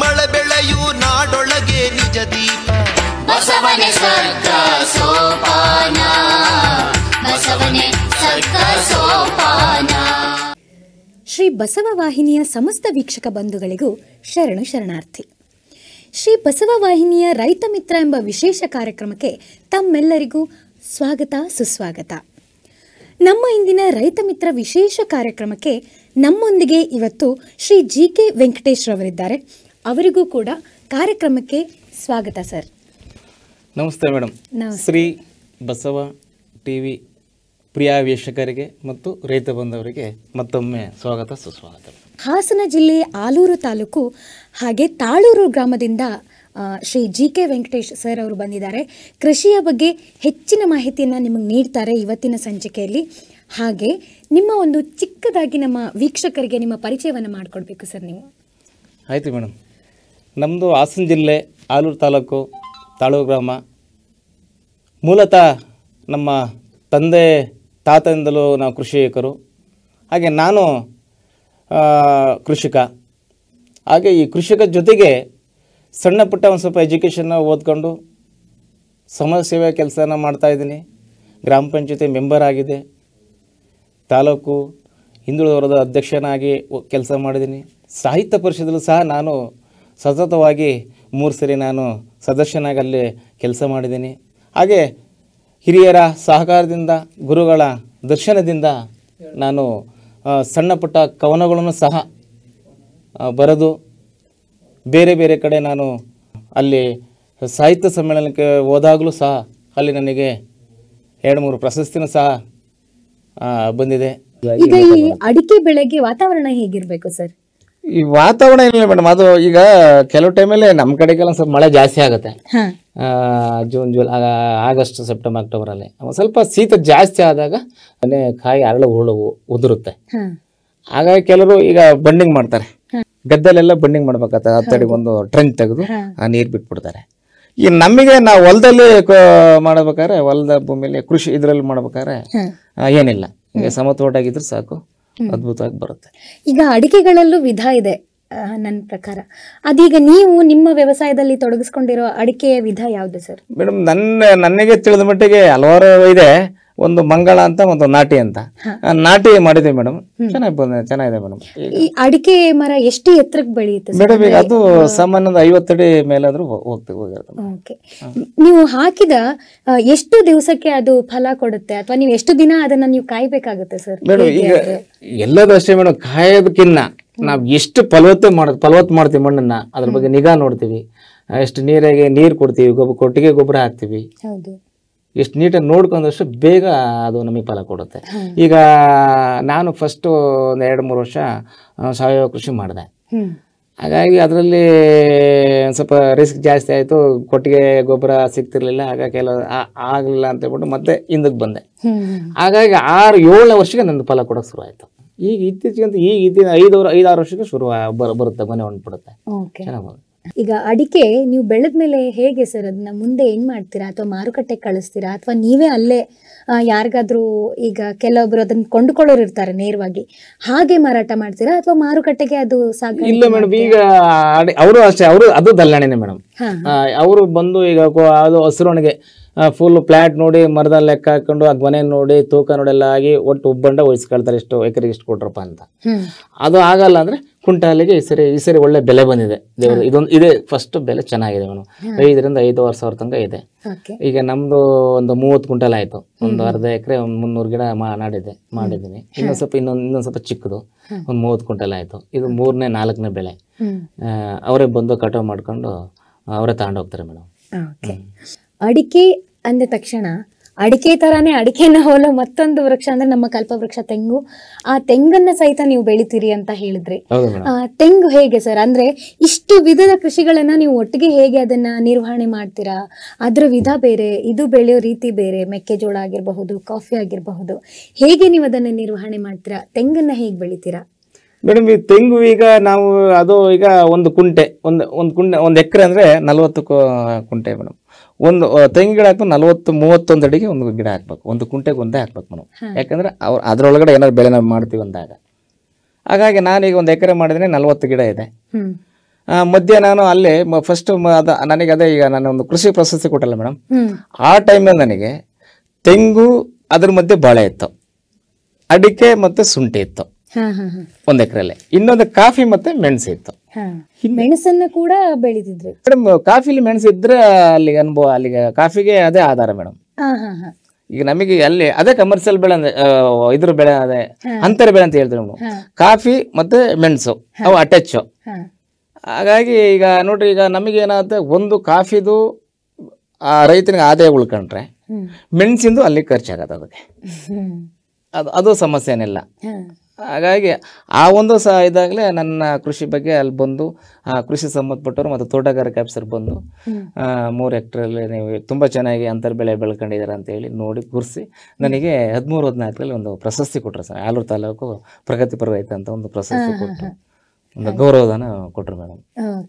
ಮಳೆ ಬೆಳೆಯು ನಾಡೊಳಗೆ ನಿಜ ದೀಪ ಬಸವನೆ ಸರ್ಕ ಸೋಪಾನ ಬಸವನೆ ಸರ್ಕ ಸೋಪಾನ ಶ್ರೀ ಬಸವ ವಾಹಿನಿಯ ಸಮಸ್ತ ವೀಕ್ಷಕ ಬಂಧುಗಳಿಗೂ ಶರಣು ಶರಣಾರ್ಥಿ ಶ್ರೀ ಬಸವ ವಾಹಿನಿಯ ರೈತ ಮಿತ್ರ ಎಂಬ ವಿಶೇಷ ಕಾರ್ಯಕ್ರಮಕ್ಕೆ ತಮ್ಮೆಲ್ಲರಿಗೂ ಸ್ವಾಗತ ಸುಸ್ವಾಗತ ನಮ್ಮ ಇಂದಿನ ರೈತ ಮಿತ್ರ ವಿಶೇಷ ಕಾರ್ಯಕ್ರಮಕ್ಕೆ ನಮ್ಮೊಂದಿಗೆ ಇವತ್ತು ಶ್ರೀ ಜಿ ಕೆ ವೆಂಕಟೇಶ್ ರವರಿದ್ದಾರೆ ಅವರಿಗೂ ಕೂಡ ಕಾರ್ಯಕ್ರಮಕ್ಕೆ ಸ್ವಾಗತ ಸರ್ ನಮಸ್ತೆ ಮೇಡಮ್ ಶ್ರೀ ಬಸವ ಟಿವಿ ಪ್ರಿಯ ವೀಕ್ಷಕರಿಗೆ ಮತ್ತು ರೈತ ಬಂದವರಿಗೆ ಮತ್ತೊಮ್ಮೆ ಸ್ವಾಗತ ಸುಸ್ವಾಗತ ಹಾಸನ ಜಿಲ್ಲೆಯ ಆಲೂರು ತಾಲೂಕು ಹಾಗೆ ತಾಳೂರು ಗ್ರಾಮದಿಂದ Shri G K Venkatesh sir ಅವರು ಬಂದಿದ್ದಾರೆ ಕೃಷಿಯ ಬಗ್ಗೆ ಹೆಚ್ಚಿನ ಮಾಹಿತಿಯನ್ನು ನಿಮಗೆ ನೀಡ್ತಾರೆ ಇವತ್ತಿನ ಸಂಚಿಕೆಯಲ್ಲಿ ಹಾಗೆ ನಿಮ್ಮ ಒಂದು ಚಿಕ್ಕದಾಗಿ ನಮ್ಮ ವೀಕ್ಷಕರಿಗೆ ನಿಮ್ಮ ಪರಿಚಯವನ್ನು ಮಾಡಿಕೊಡ್ಬೇಕು ಸರ್ ನೀವು ಆಯಿತು ಮೇಡಮ್ ನಮ್ಮದು ಹಾಸನ ಜಿಲ್ಲೆ ಆಲೂರು ತಾಲೂಕು ತಾಳು ಗ್ರಾಮ ಮೂಲತಃ ನಮ್ಮ ತಂದೆ ತಾತದಿಂದಲೂ ನಾವು ಕೃಷಿಕರು ಹಾಗೆ ನಾನು ಕೃಷಿಕ ಹಾಗೆ ಈ ಕೃಷಿಕ ಜೊತೆಗೆ ಸಣ್ಣ ಪುಟ್ಟ ಒಂದು ಸ್ವಲ್ಪ ಎಜುಕೇಷನ್ನ ಓದ್ಕೊಂಡು ಸಮಾಜ ಸೇವೆ ಕೆಲಸನ ಮಾಡ್ತಾಯಿದ್ದೀನಿ ಗ್ರಾಮ ಪಂಚಾಯತಿ ಮೆಂಬರ್ ಆಗಿದೆ ತಾಲೂಕು ಹಿಂದುಳಿದವರದ ಅಧ್ಯಕ್ಷನಾಗಿ ಕೆಲಸ ಮಾಡಿದ್ದೀನಿ ಸಾಹಿತ್ಯ ಪರಿಷದಲ್ಲೂ ಸಹ ನಾನು ಸತತವಾಗಿ ಮೂರು ಸರಿ ನಾನು ಅಲ್ಲಿ ಕೆಲಸ ಮಾಡಿದ್ದೀನಿ ಹಾಗೆ ಹಿರಿಯರ ಸಹಕಾರದಿಂದ ಗುರುಗಳ ದರ್ಶನದಿಂದ ನಾನು ಸಣ್ಣ ಪುಟ್ಟ ಕವನಗಳನ್ನು ಸಹ ಬರೆದು ಬೇರೆ ಬೇರೆ ಕಡೆ ನಾನು ಅಲ್ಲಿ ಸಾಹಿತ್ಯ ಸಮ್ಮೇಳನಕ್ಕೆ ಹೋದಾಗಲೂ ಸಹ ಅಲ್ಲಿ ನನಗೆ ಎರಡು ಮೂರು ಪ್ರಶಸ್ತಿನೂ ಸಹ ಬಂದಿದೆ ಅಡಿಕೆ ಬೆಳೆಗೆ ವಾತಾವರಣ ಹೇಗಿರಬೇಕು ಸರ್ ಈ ವಾತಾವರಣ ಏನಿಲ್ಲ ಮೇಡಮ್ ಅದು ಈಗ ಕೆಲವು ಟೈಮಲ್ಲಿ ನಮ್ಮ ಕಡೆಗೆಲ್ಲ ಸ್ವಲ್ಪ ಮಳೆ ಜಾಸ್ತಿ ಆಗುತ್ತೆ ಜೂನ್ ಜುಲೈ ಆಗಸ್ಟ್ ಸೆಪ್ಟೆಂಬರ್ ಅಕ್ಟೋಬರಲ್ಲಿ ಸ್ವಲ್ಪ ಶೀತ ಜಾಸ್ತಿ ಆದಾಗ ಕಾಯಿ ಅರಳು ಹುಳು ಉದುರುತ್ತೆ ಹಾಗಾಗಿ ಕೆಲವರು ಈಗ ಬಂಡಿಂಗ್ ಮಾಡ್ತಾರೆ ಗದ್ದಲೆಲ್ಲ ಬಂಡಿಂಗ್ ಮಾಡ್ಬೇಕಾಗ್ತದೆ ಹತ್ತಡಿ ಒಂದು ಟ್ರೆಂಚ್ ತೆಗೆದು ಆ ನೀರು ಬಿಟ್ಬಿಡ್ತಾರೆ ಈ ನಮಗೆ ನಾವು ಹೊಲದಲ್ಲಿ ಮಾಡ್ಬೇಕಾದ್ರೆ ಹೊಲದ ಭೂಮಿಯಲ್ಲಿ ಕೃಷಿ ಇದರಲ್ಲಿ ಮಾಡ್ಬೇಕಾದ್ರೆ ಏನಿಲ್ಲ ಈಗ ಆಗಿದ್ರೆ ಸಾಕು ಅದ್ಭುತವಾಗಿ ಬರುತ್ತೆ ಈಗ ಅಡಿಕೆಗಳಲ್ಲೂ ವಿಧ ಇದೆ ನನ್ನ ಪ್ರಕಾರ ಅದೀಗ ನೀವು ನಿಮ್ಮ ವ್ಯವಸಾಯದಲ್ಲಿ ತೊಡಗಿಸ್ಕೊಂಡಿರೋ ಅಡಿಕೆಯ ವಿಧ ಯಾವುದು ಸರ್ ಮೇಡಮ್ ನನ್ನ ನನಗೆ ತಿಳಿದ ಮಟ್ಟಿಗೆ ಹಲವಾರು ಇದೆ ಒಂದು ಮಂಗಳ ಅಂತ ಒಂದು ನಾಟಿ ಅಂತ ನಾಟಿ ಮಾಡಿದೆ ಮೇಡಮ್ ಚೆನ್ನಾಗಿ ಚೆನ್ನಾಗಿದೆ ಮೇಡಮ್ ಈ ಅಡಿಕೆ ಮರ ಎಷ್ಟು ಎತ್ತರಕ್ಕೆ ಬೆಳೆಯುತ್ತೆ ಮೇಡಮ್ ಈಗ ಅದು ಸಾಮಾನ್ಯ ಐವತ್ತಡಿ ಮೇಲಾದ್ರೂ ಹೋಗ್ತೀವಿ ಓಕೆ ನೀವು ಹಾಕಿದ ಎಷ್ಟು ದಿವಸಕ್ಕೆ ಅದು ಫಲ ಕೊಡುತ್ತೆ ಅಥವಾ ನೀವು ಎಷ್ಟು ದಿನ ಅದನ್ನ ನೀವು ಕಾಯ್ಬೇಕಾಗುತ್ತೆ ಸರ್ ಮೇಡಮ್ ಈಗ ಎಲ್ಲದೂ ಅಷ್ಟೇ ಮೇಡಮ್ ಕಾಯೋದಕ್ಕಿನ್ನ ನಾವು ಎಷ್ಟು ಫಲವತ್ತೆ ಮಾಡ ಫಲವತ್ತು ಮಾಡ್ತೀವಿ ಮಣ್ಣನ್ನ ಅದ್ರ ಬಗ್ಗೆ ನಿಗಾ ನೋಡ್ತೀವಿ ಎಷ್ಟು ನೀರಿಗೆ ನೀರು ಕೊಡ್ತೀವಿ ಗೊಬ್ಬರ ಕೊಟ್ಟಿಗೆ ಗೊಬ್ಬರ ಹಾಕ್ತೀವಿ ಎಷ್ಟು ನೀಟಾಗಿ ನೋಡ್ಕೊಂಡಷ್ಟು ಬೇಗ ಅದು ನಮಗೆ ಫಲ ಕೊಡುತ್ತೆ ಈಗ ನಾನು ಫಸ್ಟು ಒಂದು ಎರಡು ಮೂರು ವರ್ಷ ಸಾವಯವ ಕೃಷಿ ಮಾಡಿದೆ ಹಾಗಾಗಿ ಅದರಲ್ಲಿ ಸ್ವಲ್ಪ ರಿಸ್ಕ್ ಜಾಸ್ತಿ ಆಯಿತು ಕೊಟ್ಟಿಗೆ ಗೊಬ್ಬರ ಸಿಗ್ತಿರ್ಲಿಲ್ಲ ಹಾಗಾಗಿ ಕೆಲವು ಆಗಲಿಲ್ಲ ಅಂತ ಹೇಳ್ಬಿಟ್ಟು ಮತ್ತೆ ಹಿಂದಕ್ಕೆ ಬಂದೆ ಹಾಗಾಗಿ ಆರು ಏಳನೇ ವರ್ಷಕ್ಕೆ ನಂದು ಫಲ ಕೊಡೋಕೆ ಆಯಿತು ಈಗ ಇತ್ತೀಚೆಗಂತೂ ಈಗ ಇತ್ತೀ ಐದು ಐದಾರು ವರ್ಷಕ್ಕೆ ಶುರು ಬರುತ್ತೆ ಮನೆ ಹೊಂಟ್ಬಿಡುತ್ತೆ ಚೆನ್ನಾಗಿ ಈಗ ಅಡಿಕೆ ನೀವು ಬೆಳೆದ ಮೇಲೆ ಹೇಗೆ ಸರ್ ಅದನ್ನ ಮುಂದೆ ಏನ್ ಮಾಡ್ತೀರಾ ಅಥವಾ ಮಾರುಕಟ್ಟೆ ಕಳಿಸ್ತೀರಾ ಅಥವಾ ನೀವೇ ಅಲ್ಲೇ ಯಾರಿಗಾದ್ರೂ ಈಗ ಕೆಲವೊಬ್ರು ಅದನ್ನ ಕೊಂಡುಕೊಳ್ಳೋರು ಇರ್ತಾರೆ ನೇರವಾಗಿ ಹಾಗೆ ಮಾರಾಟ ಮಾಡ್ತೀರಾ ಅಥವಾ ಮಾರುಕಟ್ಟೆಗೆ ಅದು ಸಾಕು ಇಲ್ಲ ಮೇಡಮ್ ಈಗ ಅವರು ಅಷ್ಟೇ ಅವರು ಅದು ದಲ್ಲಾಣೆನೆ ಮೇಡಮ್ ಅವರು ಬಂದು ಈಗ ಅದು ಹಸಿರೊಣಗೆ ಫುಲ್ ಫ್ಲ್ಯಾಟ್ ನೋಡಿ ಮರದ ಲೆಕ್ಕ ಹಾಕೊಂಡು ಅದು ಮನೆ ನೋಡಿ ತೂಕ ನೋಡಿ ಎಲ್ಲ ಆಗಿ ಒಟ್ಟು ಉಬ್ಬಂಡ ವಹಿಸ್ಕೊಳ್ತಾರೆ ಇಷ್ಟು ಎಕರೆಗೆ ಇಷ್ಟು ಕೊಟ್ರಪ್ಪ ಅಂತ ಅದು ಆಗಲ್ಲ ಅಂದ್ರೆ ಕುಂಟಾಲಿಗೆ ಈ ಸರಿ ಈ ಸರಿ ಒಳ್ಳೆ ಬೆಲೆ ಬಂದಿದೆ ದೇವ್ರ ಇದೊಂದು ಇದೆ ಫಸ್ಟ್ ಬೆಲೆ ಚೆನ್ನಾಗಿದೆ ಮೇಡಮ್ ಐದರಿಂದ ವರ್ಷ ಸಾವಿರ ತನಕ ಇದೆ ಈಗ ನಮ್ದು ಒಂದು ಮೂವತ್ತು ಕುಂಟಲ್ ಆಯ್ತು ಒಂದು ಅರ್ಧ ಎಕರೆ ಒಂದು ಮುನ್ನೂರು ಗಿಡ ನಾಡಿದೆ ಮಾಡಿದ್ದೀನಿ ಇನ್ನೊಂದು ಸ್ವಲ್ಪ ಇನ್ನೊಂದು ಇನ್ನೊಂದ್ ಸ್ವಲ್ಪ ಚಿಕ್ಕದು ಒಂದು ಮೂವತ್ತು ಕುಂಟಲ್ ಆಯ್ತು ಇದು ಮೂರನೇ ನಾಲ್ಕನೇ ಬೆಳೆ ಅವರೇ ಬಂದು ಕಟಾವು ಮಾಡ್ಕೊಂಡು ಅವರೇ ತಗೊಂಡೋಗ್ತಾರೆ ಮೇಡಮ್ ಅಡಿಕೆ ಅಂದ ತಕ್ಷಣ ಅಡಿಕೆ ತರಾನೇ ಅಡಿಕೆನ ಹೋಲೋ ಮತ್ತೊಂದು ವೃಕ್ಷ ಅಂದ್ರೆ ನಮ್ಮ ಕಲ್ಪವೃಕ್ಷ ತೆಂಗು ಆ ತೆಂಗನ್ನ ಸಹಿತ ನೀವು ಬೆಳಿತೀರಿ ಅಂತ ಹೇಳಿದ್ರಿ ತೆಂಗು ಹೇಗೆ ಸರ್ ಅಂದ್ರೆ ಇಷ್ಟು ವಿಧದ ಕೃಷಿಗಳನ್ನ ನೀವು ಒಟ್ಟಿಗೆ ಹೇಗೆ ಅದನ್ನ ನಿರ್ವಹಣೆ ಮಾಡ್ತೀರಾ ಅದ್ರ ವಿಧ ಬೇರೆ ಇದು ಬೆಳೆಯೋ ರೀತಿ ಬೇರೆ ಮೆಕ್ಕೆಜೋಳ ಆಗಿರಬಹುದು ಕಾಫಿ ಆಗಿರಬಹುದು ಹೇಗೆ ನೀವು ಅದನ್ನ ನಿರ್ವಹಣೆ ಮಾಡ್ತೀರಾ ತೆಂಗನ್ನ ಹೇಗೆ ಬೆಳಿತೀರಾ ಮೇಡಮ್ ಈ ತೆಂಗು ಈಗ ನಾವು ಅದು ಈಗ ಒಂದು ಕುಂಟೆ ಒಂದು ಒಂದು ಕುಂಟೆ ಒಂದು ಎಕರೆ ಅಂದ್ರೆ ನಲ್ವತ್ತು ಕುಂಟೆ ಮೇಡಮ್ ಒಂದು ತೆಂಗಿನ ಗಿಡ ಹಾಕ್ಬೇಕು ನಲ್ವತ್ತು ಮೂವತ್ತೊಂದು ಅಡಿಗೆ ಒಂದು ಗಿಡ ಹಾಕ್ಬೇಕು ಒಂದು ಕುಂಟೆಗೆ ಒಂದೇ ಹಾಕ್ಬೇಕು ನಾವು ಯಾಕಂದ್ರೆ ಅವ್ರು ಅದರೊಳಗಡೆ ಏನಾದ್ರು ಬೆಳೆ ನಾವು ಮಾಡ್ತೀವಿ ಅಂದಾಗ ಹಾಗಾಗಿ ನಾನೀಗ ಒಂದು ಎಕರೆ ಮಾಡಿದ್ರೆ ನಲ್ವತ್ತು ಗಿಡ ಇದೆ ಮಧ್ಯೆ ನಾನು ಅಲ್ಲಿ ಫಸ್ಟ್ ಅದ ನನಗೆ ಅದೇ ಈಗ ನಾನು ಒಂದು ಕೃಷಿ ಪ್ರಶಸ್ತಿ ಕೊಟ್ಟಲ್ಲ ಮೇಡಮ್ ಆ ಟೈಮಲ್ಲಿ ನನಗೆ ತೆಂಗು ಅದ್ರ ಮಧ್ಯೆ ಬಾಳೆ ಇತ್ತು ಅಡಿಕೆ ಮತ್ತು ಶುಂಠಿ ಇತ್ತು ಒಂದ್ ಎಕರೆಲೆ ಇನ್ನೊಂದು ಕಾಫಿ ಮತ್ತೆ ಮೆಣಸು ಇತ್ತು ಮೆಣಸನ್ನ ಕೂಡ ಬೆಳೆದಿದ್ರು ಮೇಡಮ್ ಕಾಫಿಲಿ ಮೆಣಸು ಇದ್ರೆ ಅಲ್ಲಿಗೆ ಅನುಭವ ಅಲ್ಲಿಗೆ ಕಾಫಿಗೆ ಅದೇ ಆಧಾರ ಮೇಡಮ್ ಈಗ ನಮಗೆ ಅಲ್ಲಿ ಅದೇ ಕಮರ್ಷಿಯಲ್ ಬೆಳೆ ಅಂದ್ರೆ ಇದ್ರ ಬೆಳೆ ಅದೇ ಅಂತರ ಬೆಳೆ ಅಂತ ಹೇಳ್ತೀವಿ ಕಾಫಿ ಮತ್ತೆ ಮೆಣಸು ಅವು ಅಟ್ಯಾಚ್ ಹಾಗಾಗಿ ಈಗ ನೋಡ್ರಿ ಈಗ ನಮಗೆ ಏನಾಗುತ್ತೆ ಒಂದು ಕಾಫಿದು ಆ ರೈತನಿಗೆ ಆದಾಯ ಉಳ್ಕೊಂಡ್ರೆ ಮೆಣಸಿಂದು ಅಲ್ಲಿ ಖರ್ಚಾಗತ್ತೆ ಅದಕ್ಕೆ ಅದು ಅದು ಸಮಸ್ಯೆ ಏನಿಲ್ಲ ಹಾಗಾಗಿ ಆ ಒಂದು ಸಹ ಇದಾಗಲೇ ನನ್ನ ಕೃಷಿ ಬಗ್ಗೆ ಅಲ್ಲಿ ಬಂದು ಕೃಷಿ ಸಂಬಂಧಪಟ್ಟವರು ಮತ್ತು ತೋಟಗಾರಿಕೆ ಆಫೀಸರ್ ಬಂದು ಮೂರು ಹೆಕ್ಟ್ರಲ್ಲಿ ನೀವು ತುಂಬ ಚೆನ್ನಾಗಿ ಅಂತರ್ ಅಂತರ್ಬೆಳೆ ಅಂತ ಹೇಳಿ ನೋಡಿ ಗುರಿಸಿ ನನಗೆ ಹದಿಮೂರು ಹದಿನಾಲ್ಕರಲ್ಲಿ ಒಂದು ಪ್ರಶಸ್ತಿ ಕೊಟ್ಟರು ಸರ್ ಆಲೂರು ತಾಲೂಕು ಪ್ರಗತಿಪರ ರೈತ ಅಂತ ಒಂದು ಪ್ರಶಸ್ತಿ ಕೊಟ್ಟರು ಒಂದು ಗೌರವಧನ ಕೊಟ್ಟರು ಮೇಡಮ್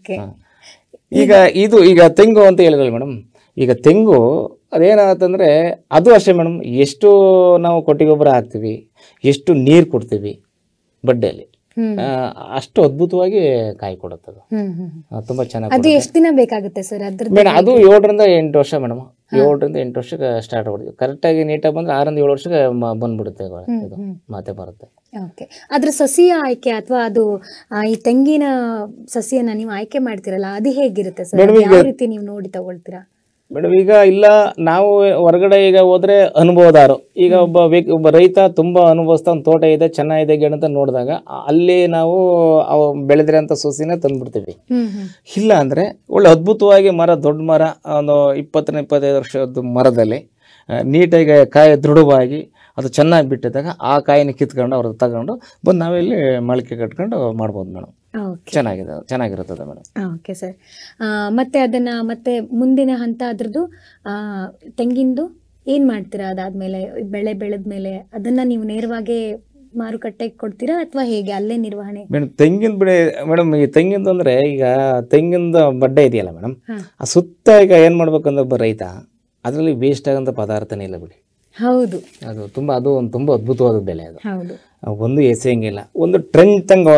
ಈಗ ಇದು ಈಗ ತೆಂಗು ಅಂತ ಹೇಳಿದ್ರಲ್ಲ ಮೇಡಮ್ ಈಗ ತೆಂಗು ಅದೇನಾಗತ್ತಂದರೆ ಅದು ಅಷ್ಟೇ ಮೇಡಮ್ ಎಷ್ಟು ನಾವು ಕೊಟ್ಟಿಗೊಬ್ಬರ ಹಾಕ್ತೀವಿ ಎಷ್ಟು ನೀರು ಕೊಡ್ತೀವಿ ಬಡ್ಡೆಯಲ್ಲಿ ಅಷ್ಟು ಅದ್ಭುತವಾಗಿ ಕಾಯಿ ಕೊಡುತ್ತದು ತುಂಬಾ ಚೆನ್ನಾಗಿ ಅದು ಎಷ್ಟು ದಿನ ಬೇಕಾಗುತ್ತೆ ಸರ್ ಮೇಡಮ್ ಅದು ಏಳರಿಂದ ಎಂಟು ವರ್ಷ ಮೇಡಮ್ ಏಳರಿಂದ ಎಂಟು ವರ್ಷಕ್ಕೆ ಸ್ಟಾರ್ಟ್ ಕರೆಕ್ಟ್ ಆಗಿ ನೀಟಾಗಿ ಬಂದ್ರೆ ಆರಿಂದ ಏಳು ವರ್ಷಕ್ಕೆ ಬಂದ್ಬಿಡುತ್ತೆ ಇದು ಮಾತೆ ಬರುತ್ತೆ ಓಕೆ ಅದ್ರ ಸಸಿಯ ಆಯ್ಕೆ ಅಥವಾ ಅದು ಈ ತೆಂಗಿನ ಸಸಿಯನ್ನ ನೀವು ಆಯ್ಕೆ ಮಾಡ್ತಿರಲ್ಲ ಅದು ಹೇಗಿರುತ್ತೆ ಸರ್ ಯಾವ ರೀತಿ ನೀವು ನೋಡಿ ತಗೊಳ್ತೀರಾ ಮೇಡಮ್ ಈಗ ಇಲ್ಲ ನಾವು ಹೊರಗಡೆ ಈಗ ಹೋದ್ರೆ ಅನುಭವದಾರು ಈಗ ಒಬ್ಬ ವ್ಯಕ್ತಿ ಒಬ್ಬ ರೈತ ತುಂಬಾ ಅನುಭವಿಸ್ತಾ ಒಂದು ತೋಟ ಇದೆ ಚೆನ್ನಾಗಿದೆ ಅಂತ ನೋಡಿದಾಗ ಅಲ್ಲಿ ನಾವು ಬೆಳೆದ್ರೆ ಅಂತ ಸೊಸಿನ ತಂದ್ಬಿಡ್ತೀವಿ ಇಲ್ಲ ಅಂದ್ರೆ ಒಳ್ಳೆ ಅದ್ಭುತವಾಗಿ ಮರ ದೊಡ್ಡ ಮರ ಒಂದು ಇಪ್ಪತ್ತನೇ ಇಪ್ಪತ್ತೈದು ವರ್ಷದ ಮರದಲ್ಲಿ ನೀಟಾಗಿ ಕಾಯಿ ದೃಢವಾಗಿ ಅದು ಚೆನ್ನಾಗಿ ಬಿಟ್ಟಿದ್ದಾಗ ಆ ಕಾಯಿನ ಕಿತ್ಕೊಂಡು ಅವ್ರದ್ದು ತಗೊಂಡು ಬಂದು ನಾವಿಲ್ಲಿ ಮೊಳಕೆ ಕಟ್ಕೊಂಡು ಮಾಡ್ಬೋದು ಮೇಡಮ್ ಚೆನ್ನಾಗಿದೆ ಚೆನ್ನಾಗಿರುತ್ತದೆ ಮೇಡಮ್ ಓಕೆ ಸರ್ ಮತ್ತೆ ಅದನ್ನ ಮತ್ತೆ ಮುಂದಿನ ಹಂತ ಅದ್ರದ್ದು ತೆಂಗಿಂದು ಏನ್ ಮಾಡ್ತೀರಾ ಅದಾದ್ಮೇಲೆ ಬೆಳೆ ಬೆಳೆದ ಮೇಲೆ ಅದನ್ನ ನೀವು ನೇರವಾಗಿ ಮಾರುಕಟ್ಟೆಗೆ ಕೊಡ್ತೀರಾ ಅಥವಾ ಹೇಗೆ ಅಲ್ಲೇ ನಿರ್ವಹಣೆ ಮೇಡಮ್ ತೆಂಗಿನ ಬೆಳೆ ಮೇಡಮ್ ಈ ತೆಂಗಿಂದು ಅಂದ್ರೆ ಈಗ ತೆಂಗಿಂದ ಬಡ್ಡೆ ಇದೆಯಲ್ಲ ಮೇಡಮ್ ಆ ಸುತ್ತ ಈಗ ಏನ್ ಮಾಡ್ಬೇಕಂದ್ರೆ ಒಬ್ಬ ರೈತ ಅದರಲ್ಲಿ ವೇಸ್ಟ್ ಆಗಂತ ಪದಾರ್ಥನೇ ಇಲ್ಲ ಬಿಡಿ ಹೌದು ಅದು ತುಂಬಾ ಅದು ಒಂದು ತುಂಬಾ ಅದ್ಭುತವಾದ ಬೆಲೆ ಅದು ಹೌದು ಒಂದು ಎಸೆಯಂಗಿಲ್ಲ ಒಂದು ಟ್ರೆಂಡ್ ತಂಗ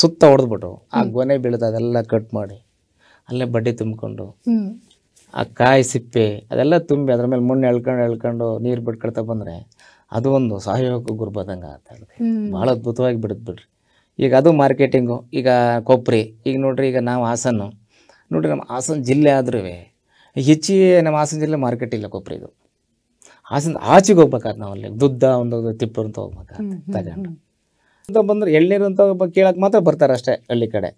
ಸುತ್ತ ಹೊಡೆದ್ಬಿಟ್ಟು ಆ ಗೊನೆ ಬೀಳದ ಅದೆಲ್ಲ ಕಟ್ ಮಾಡಿ ಅಲ್ಲೇ ಬಡ್ಡಿ ತುಂಬಿಕೊಂಡು ಆ ಕಾಯಿ ಸಿಪ್ಪೆ ಅದೆಲ್ಲ ತುಂಬಿ ಅದ್ರ ಮೇಲೆ ಮಣ್ಣು ಎಳ್ಕೊಂಡು ಎಳ್ಕೊಂಡು ನೀರು ಬಿಟ್ಕೊಳ್ತಾ ಬಂದರೆ ಅದು ಒಂದು ಸಹಯೋಗ ಗುರು ಅಂತ ಆಗುತ್ತೆ ಭಾಳ ಅದ್ಭುತವಾಗಿ ಬಿಡುತ್ತೆ ಬಿಡ್ರಿ ಈಗ ಅದು ಮಾರ್ಕೆಟಿಂಗು ಈಗ ಕೊಬ್ಬರಿ ಈಗ ನೋಡ್ರಿ ಈಗ ನಾವು ಹಾಸನ್ನು ನೋಡ್ರಿ ನಮ್ಮ ಹಾಸನ ಜಿಲ್ಲೆ ಆದ್ರೂ ಹೆಚ್ಚಿಗೆ ನಮ್ಮ ಹಾಸನ ಜಿಲ್ಲೆ ಮಾರ್ಕೆಟ್ ಇಲ್ಲ ಕೊಬ್ಬರಿದು ಆಸಿಂದ ಆಚೆಗೆ ಹೋಗ್ಬೇಕಾದ್ ಅಲ್ಲಿ ದುದ್ದ ಒಂದು ತಿಪ್ಪು ಅಂತ ಹೋಗ್ಬೇಕಾದ್ರೆ ತಗೊಂಡು ಅಂತ ಬಂದ್ರೆ ಎಳ್ನೀರು ಅಂತ ಕೇಳಕ್ ಮಾತ್ರ ಬರ್ತಾರೆ ಅಷ್ಟೇ ಹಳ್ಳಿ ಕಡೆ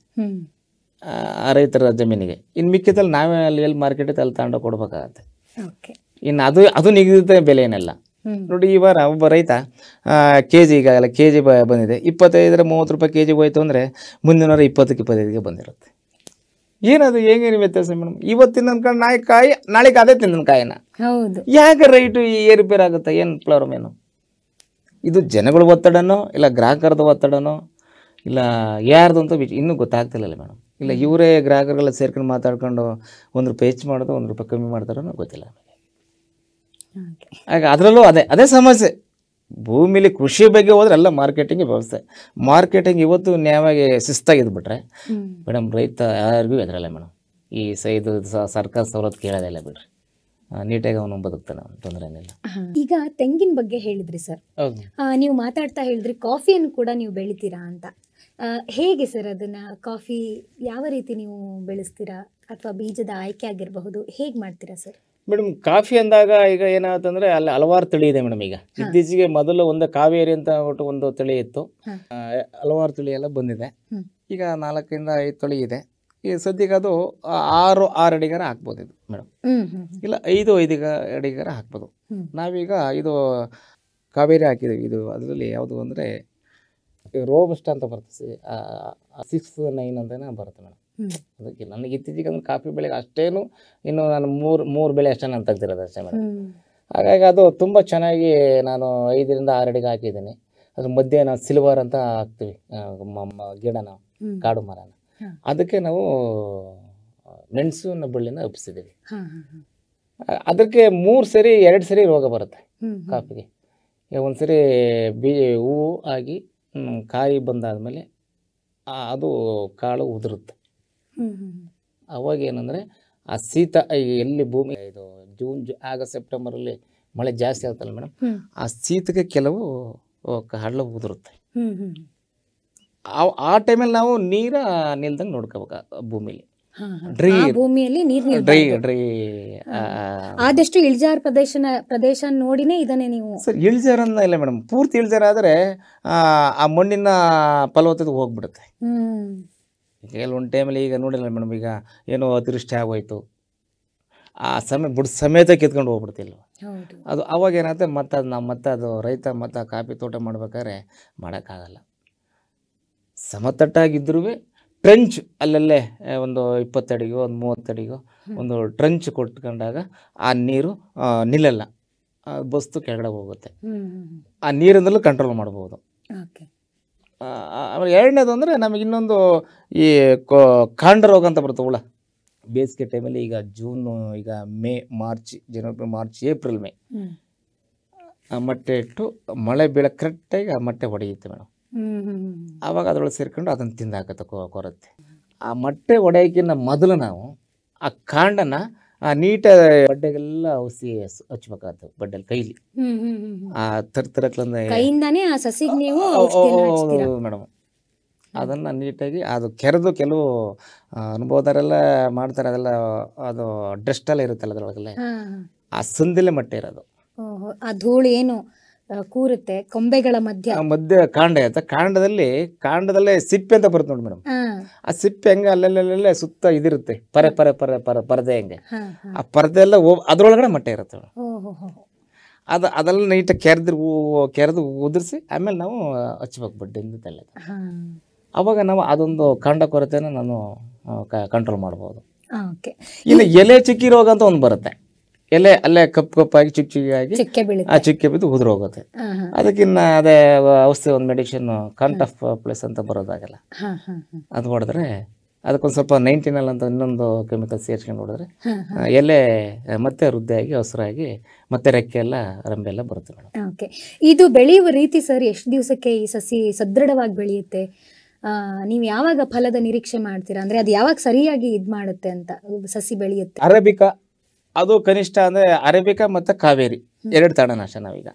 ರೈತರ ಜಮೀನಿಗೆ ಇನ್ ಮಿಕ್ಕಿದಲ್ಲಿ ನಾವೇ ಅಲ್ಲಿ ಎಲ್ಲಿ ಮಾರ್ಕೆಟ್ ಅಲ್ಲಿ ತಗೊಂಡು ಕೊಡ್ಬೇಕಾಗತ್ತೆ ಇನ್ನು ಅದು ಅದು ನಿಗದಿತ ಬೆಲೆ ಏನಲ್ಲ ನೋಡಿ ಈ ವಾರ ಒಬ್ಬ ರೈತ ಕೆ ಜಿ ಈಗಾಗಲ್ಲ ಕೆ ಜಿ ಬಂದಿದೆ ಇಪ್ಪತ್ತೈದರ ಮೂವತ್ತು ರೂಪಾಯಿ ಕೆ ಜಿಗೆ ಹೋಯ್ತು ಅಂದರೆ ಮುಂದಿನವರೆ ಇಪ್ಪತ್ತಕ್ಕೆ ಇಪ್ಪತ್ತೈದಿಗೆ ಬಂದಿರುತ್ತೆ ಏನದು ಹೇಗೇನು ವ್ಯತ್ಯಾಸ ಮೇಡಮ್ ಇವತ್ತು ಅನ್ಕೊಂಡು ನಾಯಿ ಕಾಯಿ ನಾಳೆಗೆ ಅದೇ ತಿಂದಿನ ಹೌದು ಯಾಕೆ ರೈಟು ಏರುಪೇರು ಆಗುತ್ತೆ ಏನು ಫ್ಲವರ್ ಏನು ಇದು ಜನಗಳ ಒತ್ತಡನೋ ಇಲ್ಲ ಗ್ರಾಹಕರದ ಒತ್ತಡನೋ ಇಲ್ಲ ಯಾರ್ದು ಅಂತ ವಿಚ ಇನ್ನೂ ಗೊತ್ತಾಗ್ತಿಲ್ಲಲ್ಲ ಮೇಡಮ್ ಇಲ್ಲ ಇವರೇ ಗ್ರಾಹಕರೆಲ್ಲ ಸೇರ್ಕೊಂಡು ಮಾತಾಡ್ಕೊಂಡು ಒಂದು ರೂಪಾಯಿ ಹೆಚ್ಚು ಮಾಡೋದು ಒಂದು ರೂಪಾಯಿ ಕಮ್ಮಿ ಮಾಡ್ತಾರೋ ಗೊತ್ತಿಲ್ಲ ಹಾಗೆ ಅದರಲ್ಲೂ ಅದೇ ಅದೇ ಸಮಸ್ಯೆ ಭೂಮಿಲಿ ಕೃಷಿ ಬಗ್ಗೆ ಹೋದ್ರೆ ಎಲ್ಲ ಮಾರ್ಕೆಟಿಂಗ್ ವ್ಯವಸ್ಥೆ ಮಾರ್ಕೆಟಿಂಗ್ ಇವತ್ತು ನ್ಯಾಯವಾಗಿ ಶಿಸ್ತಾಗಿದ್ಬಿಟ್ರೆ ಮೇಡಮ್ ರೈತ ಯಾರಿಗೂ ಎದರಲ್ಲ ಮೇಡಮ್ ಈ ಸೈದು ಸರ್ಕಾರ ಸವಲತ್ತು ಕೇಳೋದಿಲ್ಲ ಬಿಡ್ರಿ ನೀಟಾಗಿ ಅವನು ಬದುಕ್ತಾನೆ ತೊಂದರೆ ಏನಿಲ್ಲ ಈಗ ತೆಂಗಿನ ಬಗ್ಗೆ ಹೇಳಿದ್ರಿ ಸರ್ ನೀವು ಮಾತಾಡ್ತಾ ಹೇಳಿದ್ರಿ ಕಾಫಿಯನ್ನು ಕೂಡ ನೀವು ಬೆಳಿತೀರಾ ಅಂತ ಹೇಗೆ ಸರ್ ಅದನ್ನ ಕಾಫಿ ಯಾವ ರೀತಿ ನೀವು ಬೆಳೆಸ್ತೀರಾ ಅಥವಾ ಬೀಜದ ಆಯ್ಕೆ ಆಗಿರಬಹುದು ಹೇಗೆ ಮಾಡ್ತೀರಾ ಸರ್ ಮೇಡಮ್ ಕಾಫಿ ಅಂದಾಗ ಈಗ ಏನಾಗುತ್ತಂದ್ರೆ ಅಲ್ಲಿ ಹಲವಾರು ತಳಿ ಇದೆ ಮೇಡಮ್ ಈಗ ಇತ್ತೀಚೆಗೆ ಮೊದಲು ಒಂದು ಕಾವೇರಿ ಅಂತ ಒಟ್ಟು ಒಂದು ತಳಿ ಇತ್ತು ಹಲವಾರು ತಳಿ ಎಲ್ಲ ಬಂದಿದೆ ಈಗ ನಾಲ್ಕರಿಂದ ಐದು ತಳಿ ಇದೆ ಈ ಸದ್ಯಕ್ಕೆ ಅದು ಆರು ಆರು ಅಡಿಗಾರ ಹಾಕ್ಬೋದು ಇದು ಮೇಡಮ್ ಇಲ್ಲ ಐದು ಐದು ಅಡಿಗಾರ ಹಾಕ್ಬೋದು ನಾವೀಗ ಇದು ಕಾವೇರಿ ಹಾಕಿದ್ದೀವಿ ಇದು ಅದರಲ್ಲಿ ಯಾವುದು ಅಂದರೆ ರೋಬಸ್ಟ್ ಅಂತ ಬರ್ತದೆ ಸಿಕ್ಸ್ ನೈನ್ ಅಂತ ಬರುತ್ತೆ ಮೇಡಮ್ ಅದಕ್ಕೆ ನನಗೆ ಇತ್ತೀಚೆಗೆ ಅಂದ್ರೆ ಕಾಫಿ ಬೆಳೆಗೆ ಅಷ್ಟೇನು ಇನ್ನು ನಾನು ಮೂರು ಮೂರು ಬೆಳೆ ಅಷ್ಟೇ ನಾನು ತೆಗ್ದಿರೋದು ಮೇಡಮ್ ಹಾಗಾಗಿ ಅದು ತುಂಬ ಚೆನ್ನಾಗಿ ನಾನು ಐದರಿಂದ ಆರು ಅಡಿಗೆ ಹಾಕಿದ್ದೀನಿ ಅದ್ರ ಮಧ್ಯೆ ನಾವು ಸಿಲ್ವರ್ ಅಂತ ಹಾಕ್ತೀವಿ ಗಿಡನ ಕಾಡು ಮರನ ಅದಕ್ಕೆ ನಾವು ಅನ್ನೋ ಬಳ್ಳಿನ ಒಪ್ಪಿಸಿದ್ದೀವಿ ಅದಕ್ಕೆ ಮೂರು ಸರಿ ಎರಡು ಸರಿ ರೋಗ ಬರುತ್ತೆ ಕಾಫಿಗೆ ಒಂದ್ಸರಿ ಸರಿ ಹೂವು ಆಗಿ ಕಾಯಿ ಬಂದಾದಮೇಲೆ ಅದು ಕಾಳು ಉದುರುತ್ತೆ ಅವಾಗ ಏನಂದರೆ ಆ ಶೀತ ಎಲ್ಲಿ ಭೂಮಿ ಇದು ಜೂನ್ ಆಗಸ್ಟ್ ಸೆಪ್ಟೆಂಬರಲ್ಲಿ ಮಳೆ ಜಾಸ್ತಿ ಆಗುತ್ತಲ್ಲ ಮೇಡಮ್ ಆ ಶೀತಕ್ಕೆ ಕೆಲವು ಹಳ್ಳ ಉದುರುತ್ತೆ ಆ ಟೈಮಲ್ಲಿ ನಾವು ನೀರ ನಿಲ್ದಂಗೆ ನೋಡ್ಕೋಬೇಕು ಭೂಮಿಲಿ ಡ್ರೀ ಭೂಮಿಯಲ್ಲಿ ನೀರು ಡ್ರೀ ಡ್ರೀ ಆದಷ್ಟು ಇಳಿಜಾರ್ ಪ್ರದೇಶ ಪ್ರದೇಶ ನೋಡಿನೇ ಇದನ್ನೇ ನೀವು ಸರ್ ಇಳಿಜಾರ ಇಲ್ಲ ಮೇಡಮ್ ಪೂರ್ತಿ ಇಳಿಜಾರ ಆದ್ರೆ ಆ ಮಣ್ಣಿನ ಫಲವತ್ತತೆ ಹೋಗ್ಬಿಡುತ್ತೆ ಕೆಲವೊಂದು ಟೈಮಲ್ಲಿ ಈಗ ನೋಡಿಲ್ಲ ಮೇಡಮ್ ಈಗ ಏನೋ ಅತಿವೃಷ್ಟಿ ಆಗೋಯ್ತು ಆ ಸಮಯ ಬುಡ ಸಮೇತ ಕಿತ್ಕೊಂಡು ಹೋಗ್ಬಿಡ್ತಿಲ್ವ ಅದು ಅವಾಗ ಏನಾಗುತ್ತೆ ಮತ್ತೆ ಅದು ನಾವು ಮತ್ತೆ ಅದು ರೈತ ಮತ್ತು ಕಾಫಿ ತೋಟ ಮಾಡ್ಬೇಕಾದ್ರೆ ಮಾಡೋಕ್ಕಾಗಲ್ಲ ಸಮತಟ್ಟಾಗಿದ್ದರೂ ಟ್ರೆಂಚ್ ಅಲ್ಲಲ್ಲೇ ಒಂದು ಇಪ್ಪತ್ತಡಿಗೋ ಒಂದು ಮೂವತ್ತಡಿಗೋ ಒಂದು ಟ್ರೆಂಚ್ ಕೊಟ್ಕೊಂಡಾಗ ಆ ನೀರು ನಿಲ್ಲಲ್ಲ ಬಸ್ತು ಕೆಳಗಡೆ ಹೋಗುತ್ತೆ ಆ ನೀರಿಂದಲೂ ಕಂಟ್ರೋಲ್ ಮಾಡ್ಬೋದು ಆಮೇಲೆ ಎರಡನೇದು ಅಂದರೆ ನಮಗೆ ಇನ್ನೊಂದು ಈ ಕಾಂಡ ರೋಗ ಅಂತ ಬರುತ್ತೆ ಹುಳ ಬೇಸಿಗೆ ಟೈಮಲ್ಲಿ ಈಗ ಜೂನು ಈಗ ಮೇ ಮಾರ್ಚ್ ಜನವರಿ ಮಾರ್ಚ್ ಏಪ್ರಿಲ್ ಮೇ ಆ ಮೊಟ್ಟೆ ಇಟ್ಟು ಮಳೆ ಬೀಳ ಕರೆಕ್ಟಾಗಿ ಆ ಮೊಟ್ಟೆ ಹೊಡೆಯುತ್ತೆ ಮೇಡಮ್ ಆವಾಗ ಅದರೊಳಗೆ ಸೇರ್ಕೊಂಡು ಅದನ್ನು ತಿಂದಾಕತ್ತೆ ಕೊರತ್ತೆ ಆ ಮೊಟ್ಟೆ ಹೊಡೆಯೋಕ್ಕಿಂತ ಮೊದಲು ನಾವು ಆ ಕಾಂಡನ ಆ ನೀಟ ಬಡ್ಡೆಗೆಲ್ಲ ಔಷಧಿ ಹಚ್ಬೇಕಾದ ಬಡ್ಡೆಲ್ ಕೈಲಿ ಆ ತರ ನೀವು ಮೇಡಮ್ ಅದನ್ನ ನೀಟಾಗಿ ಅದು ಕೆರೆದು ಕೆಲವು ಅನುಭವದಾರೆಲ್ಲ ಮಾಡ್ತಾರೆ ಅದೆಲ್ಲ ಅದು ಡಸ್ಟ್ ಎಲ್ಲ ಇರುತ್ತಲ್ಲ ಅದರೊಳಗೆಲ್ಲ ಆ ಸಂದಿಲೆ ಮಟ್ಟ ಇರೋದು ಆ ಧೂಳು ಏನು ಕೂರುತ್ತೆ ಕೊಂಬೆಗಳ ಮಧ್ಯ ಮಧ್ಯ ಕಾಂಡ ಅಂತ ಕಾಂಡದಲ್ಲಿ ಕಾಂಡದಲ್ಲೇ ಸಿಪ್ಪೆ ಅಂತ ಬರುತ್ತೆ ನೋಡಿ ಮೇಡಮ್ ಆ ಸಿಪ್ಪೆ ಹೆಂಗ ಅಲ್ಲೆಲ್ಲ ಸುತ್ತ ಇದಿರುತ್ತೆ ಪರ ಪರ ಪರ ಪರ ಪರದೆ ಹೆಂಗೆ ಆ ಪರದೆ ಎಲ್ಲ ಅದ್ರೊಳಗಡೆ ಮೊಟ್ಟೆ ಇರುತ್ತೆ ಅದು ಅದೆಲ್ಲ ನೀಟಾಗಿ ಕೆರೆದು ಕೆರೆದು ಉದುರಿಸಿ ಆಮೇಲೆ ನಾವು ಹಚ್ಬೇಕು ಬಡ್ಡಿ ತಲೆ ಅವಾಗ ನಾವು ಅದೊಂದು ಕಾಂಡ ಕೊರತೆನ ನಾನು ಕಂಟ್ರೋಲ್ ಮಾಡ್ಬೋದು ಇನ್ನು ಎಲೆ ಚಿಕ್ಕಿ ರೋಗ ಅಂತ ಒಂದು ಬರುತ್ತೆ ಎಲೆ ಅಲ್ಲೇ ಕಪ್ಪು ಕಪ್ಪಾಗಿ ಚಿಕ್ಕ ಚಿಕ್ಕಾಗಿ ಆ ಚಿಕ್ಕೆ ಬಿದ್ದು ಹೋಗುತ್ತೆ ಅದಕ್ಕಿನ್ನ ಅದೇ ಔಷಧಿ ಒಂದು ಮೆಡಿಸಿನ್ ಕಂಟ್ ಆಫ್ ಪ್ಲೇಸ್ ಅಂತ ಬರೋದಾಗಲ್ಲ ಅದು ಹೊಡೆದ್ರೆ ಅದಕ್ಕೊಂದು ಸ್ವಲ್ಪ ಅಲ್ಲ ಅಂತ ಇನ್ನೊಂದು ಕೆಮಿಕಲ್ ಸೇರಿಸ್ಕೊಂಡು ಹೊಡೆದ್ರೆ ಎಲೆ ಮತ್ತೆ ವೃದ್ಧಿಯಾಗಿ ಅವಸರಾಗಿ ಮತ್ತೆ ರೆಕ್ಕೆ ಎಲ್ಲ ರಂಬೆ ಎಲ್ಲ ಬರುತ್ತೆ ಓಕೆ ಇದು ಬೆಳೆಯುವ ರೀತಿ ಸರ್ ಎಷ್ಟು ದಿವಸಕ್ಕೆ ಈ ಸಸಿ ಸದೃಢವಾಗಿ ಬೆಳೆಯುತ್ತೆ ನೀವು ಯಾವಾಗ ಫಲದ ನಿರೀಕ್ಷೆ ಮಾಡ್ತೀರಾ ಅಂದ್ರೆ ಅದು ಯಾವಾಗ ಸರಿಯಾಗಿ ಇದು ಮಾಡುತ್ತೆ ಅಂತ ಸಸಿ ಬೆಳೆಯುತ್ತೆ ಅರೇಬಿಕಾ ಅದು ಕನಿಷ್ಠ ಅಂದ್ರೆ ಅರೇಬಿಕಾ ಮತ್ತೆ ಕಾವೇರಿ ಎರಡು ನಾಶ ನಾವೀಗ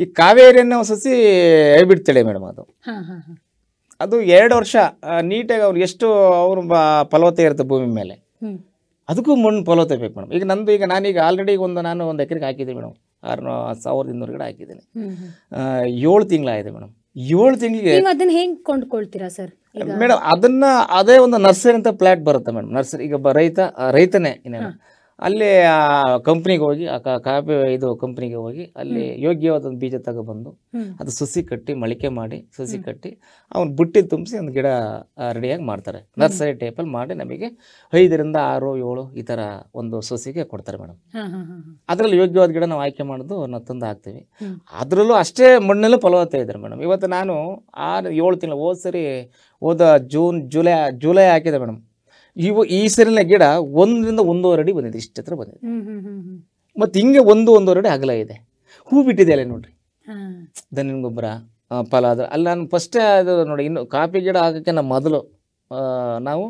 ಈ ಕಾವೇರಿಯನ್ನು ಸಸಿ ಹೈಬ್ರಿಡ್ ಮೇಡಮ್ ಅದು ಅದು ಎರಡು ವರ್ಷ ನೀಟಾಗಿ ಅವ್ರು ಎಷ್ಟು ಅವ್ರ ಫಲವತ್ತೆ ಇರುತ್ತೆ ಭೂಮಿ ಮೇಲೆ ಅದಕ್ಕೂ ಮಣ್ಣು ಫಲವತ್ತೆ ಬೇಕು ಮೇಡಮ್ ಈಗ ನಂದು ಈಗ ನಾನೀಗ ಆಲ್ರೆಡಿ ಒಂದು ನಾನು ಒಂದು ಎಕರೆಗೆ ಹಾಕಿದ್ದೀನಿ ಮೇಡಮ್ ಆರು ಸಾವಿರದ ಇನ್ನೂರು ಗಿಡ ಹಾಕಿದ್ದೀನಿ ಏಳು ತಿಂಗಳಾಗಿದೆ ಮೇಡಮ್ ಏಳು ತಿಂಗಳಿಗೆ ಅದನ್ನ ಹೆಂಗ್ ಕೊಂಡ್ಕೊಳ್ತೀರಾ ಸರ್ ಮೇಡಮ್ ಅದನ್ನ ಅದೇ ಒಂದು ನರ್ಸರಿ ಅಂತ ಪ್ಲಾಟ್ ಬರುತ್ತೆ ಮೇಡಮ್ ನರ್ಸರಿ ಈಗ ರೈತ ರೈತನೇ ಇನ್ನೇನು ಅಲ್ಲಿ ಆ ಕಂಪ್ನಿಗೆ ಹೋಗಿ ಆ ಕಾಫಿ ಇದು ಕಂಪ್ನಿಗೆ ಹೋಗಿ ಅಲ್ಲಿ ಯೋಗ್ಯವಾದ ಒಂದು ಬೀಜ ತಗೊಬಂದು ಅದು ಸುಸಿ ಕಟ್ಟಿ ಮಳಿಕೆ ಮಾಡಿ ಸುಸಿ ಕಟ್ಟಿ ಅವ್ನು ಬುಟ್ಟಿ ತುಂಬಿಸಿ ಒಂದು ಗಿಡ ರೆಡಿಯಾಗಿ ಮಾಡ್ತಾರೆ ನರ್ಸರಿ ಟೈಪಲ್ಲಿ ಮಾಡಿ ನಮಗೆ ಐದರಿಂದ ಆರು ಏಳು ಈ ಥರ ಒಂದು ಸೊಸಿಗೆ ಕೊಡ್ತಾರೆ ಮೇಡಮ್ ಅದರಲ್ಲಿ ಯೋಗ್ಯವಾದ ಗಿಡ ನಾವು ಆಯ್ಕೆ ಮಾಡೋದು ನಾವು ತಂದು ಹಾಕ್ತೀವಿ ಅದರಲ್ಲೂ ಅಷ್ಟೇ ಮಣ್ಣಲ್ಲೂ ಫಲವತ್ತತೆ ಇದ್ದಾರೆ ಮೇಡಮ್ ಇವತ್ತು ನಾನು ಆರು ಏಳು ತಿಂಗಳು ಹೋದ ಸರಿ ಹೋದ ಜೂನ್ ಜುಲೈ ಜುಲೈ ಹಾಕಿದೆ ಮೇಡಮ್ ಇವು ಈ ಸರಿನ ಗಿಡ ಒಂದರಿಂದ ಒಂದೂವರೆ ಅಡಿ ಬಂದಿದೆ ಇಷ್ಟ ಹತ್ರ ಬಂದಿದೆ ಮತ್ತೆ ಹಿಂಗೆ ಒಂದು ಒಂದೂವರೆ ಅಡಿ ಅಗಲ ಇದೆ ಹೂ ಬಿಟ್ಟಿದೆ ಅಲ್ಲೇ ನೋಡ್ರಿ ದನಿನ ಗೊಬ್ಬರ ಫಲ ಆದ್ರೆ ಅಲ್ಲಿ ನಾನು ಫಸ್ಟೇ ಅದು ನೋಡಿ ಇನ್ನು ಕಾಫಿ ಗಿಡ ನಮ್ಮ ಮೊದಲು ನಾವು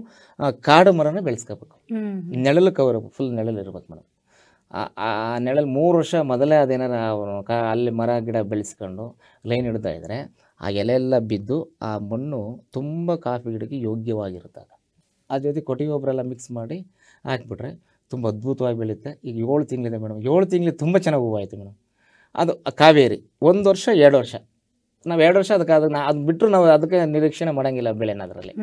ಕಾಡು ಮರನ ಬೆಳೆಸ್ಕೋಬೇಕು ನೆಳಲು ಕವರ್ ಫುಲ್ ನೆಳಲು ಇರ್ಬೇಕು ಮೇಡಮ್ ಆ ನೆಳಲು ಮೂರು ವರ್ಷ ಮೊದಲೇ ಅದೇನಾರ ಕಾ ಅಲ್ಲಿ ಮರ ಗಿಡ ಬೆಳೆಸ್ಕೊಂಡು ಲೈನ್ ಹಿಡ್ತಾ ಇದ್ದರೆ ಆ ಎಲೆ ಎಲ್ಲ ಬಿದ್ದು ಆ ಮಣ್ಣು ತುಂಬ ಕಾಫಿ ಗಿಡಕ್ಕೆ ಯೋಗ್ಯವಾಗಿರುತ್ತೆ ಅದ್ರ ಜೊತೆ ಕೊಟ್ಟಿಗೆ ಗೊಬ್ಬರ ಮಿಕ್ಸ್ ಮಾಡಿ ಹಾಕ್ಬಿಟ್ರೆ ತುಂಬ ಅದ್ಭುತವಾಗಿ ಬೆಳೆಯುತ್ತೆ ಈಗ ಏಳು ತಿಂಗಳಿದೆ ಮೇಡಮ್ ಏಳು ತಿಂಗಳಿಗೆ ತುಂಬ ಚೆನ್ನಾಗಿ ಹೂವಾಯಿತು ಮೇಡಮ್ ಅದು ಕಾವೇರಿ ಒಂದು ವರ್ಷ ಎರಡು ವರ್ಷ ನಾವು ಎರಡು ವರ್ಷ ಅದಕ್ಕೆ ಅದನ್ನ ಅದು ಬಿಟ್ಟರು ನಾವು ಅದಕ್ಕೆ ನಿರೀಕ್ಷಣೆ ಮಾಡೋಂಗಿಲ್ಲ ಬೆಳೆನ ಅದರಲ್ಲಿ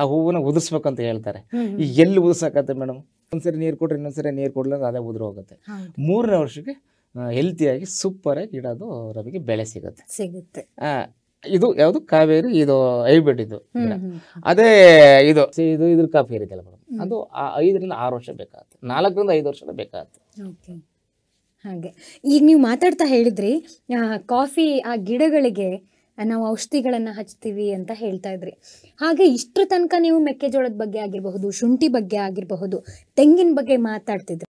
ಆ ಹೂವನ್ನ ಉದುರಿಸ್ಬೇಕಂತ ಹೇಳ್ತಾರೆ ಈಗ ಎಲ್ಲಿ ಉದುರ್ಸಕತ್ತೆ ಮೇಡಮ್ ಒಂದ್ಸರಿ ನೀರು ಕೊಟ್ರೆ ಇನ್ನೊಂದ್ಸರಿ ನೀರು ಕೊಡ್ಲಿಲ್ಲ ಅದೇ ಉದುರು ಹೋಗುತ್ತೆ ಮೂರನೇ ವರ್ಷಕ್ಕೆ ಹೆಲ್ತಿಯಾಗಿ ಸೂಪರಾಗಿ ಅದು ರವಿಗೆ ಬೆಳೆ ಸಿಗುತ್ತೆ ಸಿಗುತ್ತೆ ಇದು ಯಾವುದು ಕಾವೇರಿ ಇದು ಹೈಬ್ರಿಡ್ ಇದು ಅದೇ ಇದು ಇದು ಇದ್ರ ಕಾಫಿ ಇರುತ್ತಲ್ಲ ಮೇಡಮ್ ಅದು ಐದರಿಂದ ಆರು ವರ್ಷ ಬೇಕಾಗುತ್ತೆ ನಾಲ್ಕರಿಂದ ಐದು ವರ್ಷ ಬೇಕಾಗುತ್ತೆ ಹಾಗೆ ಈಗ ನೀವು ಮಾತಾಡ್ತಾ ಹೇಳಿದ್ರಿ ಕಾಫಿ ಆ ಗಿಡಗಳಿಗೆ ನಾವು ಔಷಧಿಗಳನ್ನ ಹಚ್ತೀವಿ ಅಂತ ಹೇಳ್ತಾ ಇದ್ರಿ ಹಾಗೆ ಇಷ್ಟರ ತನಕ ನೀವು ಮೆಕ್ಕೆಜೋಳದ ಬಗ್ಗೆ ಆಗಿರಬಹುದು ಶುಂಠಿ ಬಗ್ಗೆ ಆಗಿರಬಹುದು ತೆಂಗಿನ ಬಗ್ಗೆ ಮಾತಾಡ್ತಿದ್ರಿ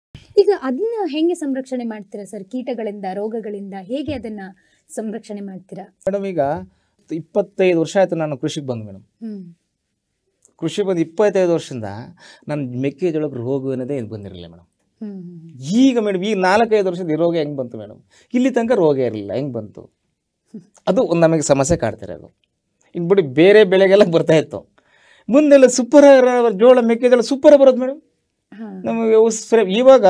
ಈಗ ಅದನ್ನ ಹೆಂಗೆ ಸಂರಕ್ಷಣೆ ಮಾಡ್ತೀರಾ ಸರ್ ಕೀಟಗಳಿಂದ ರೋಗಗಳಿಂದ ಹೇಗೆ ಅದನ್ನ ಸಂರಕ್ಷಣೆ ಮಾಡ್ತೀರಾ ಮೇಡಮ್ ಈಗ ಇಪ್ಪತ್ತೈದು ವರ್ಷ ಆಯ್ತು ನಾನು ಕೃಷಿಗೆ ಬಂದು ಮೇಡಮ್ ಕೃಷಿ ಬಂದು ಇಪ್ಪತ್ತೈದು ವರ್ಷದಿಂದ ನನ್ನ ಮೆಕ್ಕೆಜೋಳಕ್ಕೆ ರೋಗ ಅನ್ನೋದೇ ಇದು ಬಂದಿರಲಿಲ್ಲ ಮೇಡಮ್ ಈಗ ಮೇಡಮ್ ಈಗ ನಾಲ್ಕೈದು ವರ್ಷದ ರೋಗ ಹೆಂಗೆ ಬಂತು ಮೇಡಮ್ ಇಲ್ಲಿ ತನಕ ರೋಗ ಇರಲಿಲ್ಲ ಹೆಂಗೆ ಬಂತು ಅದು ಒಂದು ನಮಗೆ ಸಮಸ್ಯೆ ಅದು ಇನ್ನು ಬಿಡಿ ಬೇರೆ ಬೆಳೆಗೆಲ್ಲ ಬರ್ತಾ ಇತ್ತು ಮುಂದೆಲ್ಲ ಸೂಪರ್ ಜೋಳ ಮೆಕ್ಕೆಜೋಳ ಸೂಪರ್ ಬರೋದು ಮೇಡಮ್ ನಮಗೆ ಇವಾಗ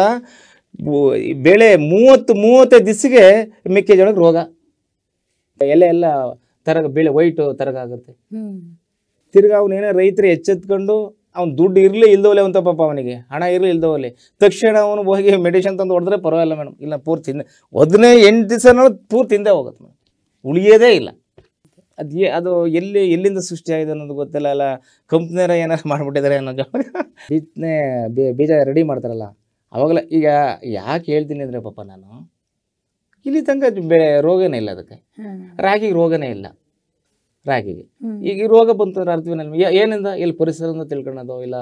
ಬೆಳೆ ಮೂವತ್ತು ಮೂವತ್ತೈದು ದಿವಸಿಗೆ ಮೆಕ್ಕೆಜೋಳಕ್ಕೆ ರೋಗ ಎಲೆ ಎಲ್ಲ ತರಗ ಬೆಳೆ ವೈಟ್ ತರಗಾಗುತ್ತೆ ತಿರ್ಗಾ ಅವನೇನೋ ರೈತರು ಎಚ್ಚೆತ್ಕೊಂಡು ಅವ್ನು ದುಡ್ಡು ಇರಲಿ ಇಲ್ದವಲೆ ಅಂತ ಪಾಪ ಅವನಿಗೆ ಹಣ ಇರಲಿ ಇಲ್ದವಲೆ ತಕ್ಷಣ ಅವನು ಹೋಗಿ ಮೆಡಿಷನ್ ತಂದು ಹೊಡೆದ್ರೆ ಪರವಾಗಿಲ್ಲ ಮೇಡಮ್ ಇಲ್ಲ ಪೂರ್ತಿ ತಿಂದೆ ಒದನೇ ಎಂಟು ದಿವಸನೂ ಪೂರ್ತಿ ತಿಂದೇ ಹೋಗುತ್ತೆ ಮೇಡಮ್ ಉಳಿಯೋದೇ ಇಲ್ಲ ಅದು ಅದು ಎಲ್ಲಿ ಎಲ್ಲಿಂದ ಸೃಷ್ಟಿ ಸೃಷ್ಟಿಯಾಗಿದೆ ಅನ್ನೋದು ಗೊತ್ತಿಲ್ಲ ಅಲ್ಲ ಕಂಪ್ನಿಯರ ಏನಾರು ಮಾಡಿಬಿಟ್ಟಿದ್ದಾರೆ ಅನ್ನೋ ಬಿತ್ತನೆ ಬೀಜ ರೆಡಿ ಮಾಡ್ತಾರಲ್ಲ ಅವಾಗಲೇ ಈಗ ಯಾಕೆ ಹೇಳ್ತೀನಿ ಅಂದರೆ ಪಾಪ ನಾನು ಇಲ್ಲಿ ತನಕ ಬೆಳೆ ರೋಗನೇ ಇಲ್ಲ ಅದಕ್ಕೆ ರಾಗಿಗೆ ರೋಗನೇ ಇಲ್ಲ ರಾಗಿಗೆ ಈಗ ರೋಗ ಬಂತು ಅಂದ್ರೆ ಅರ್ಥವಿನ ಏನಿಂದ ಇಲ್ಲಿ ಪರಿಸರದಿಂದ ತಿಳ್ಕೊಳ್ಳೋದು ಇಲ್ಲ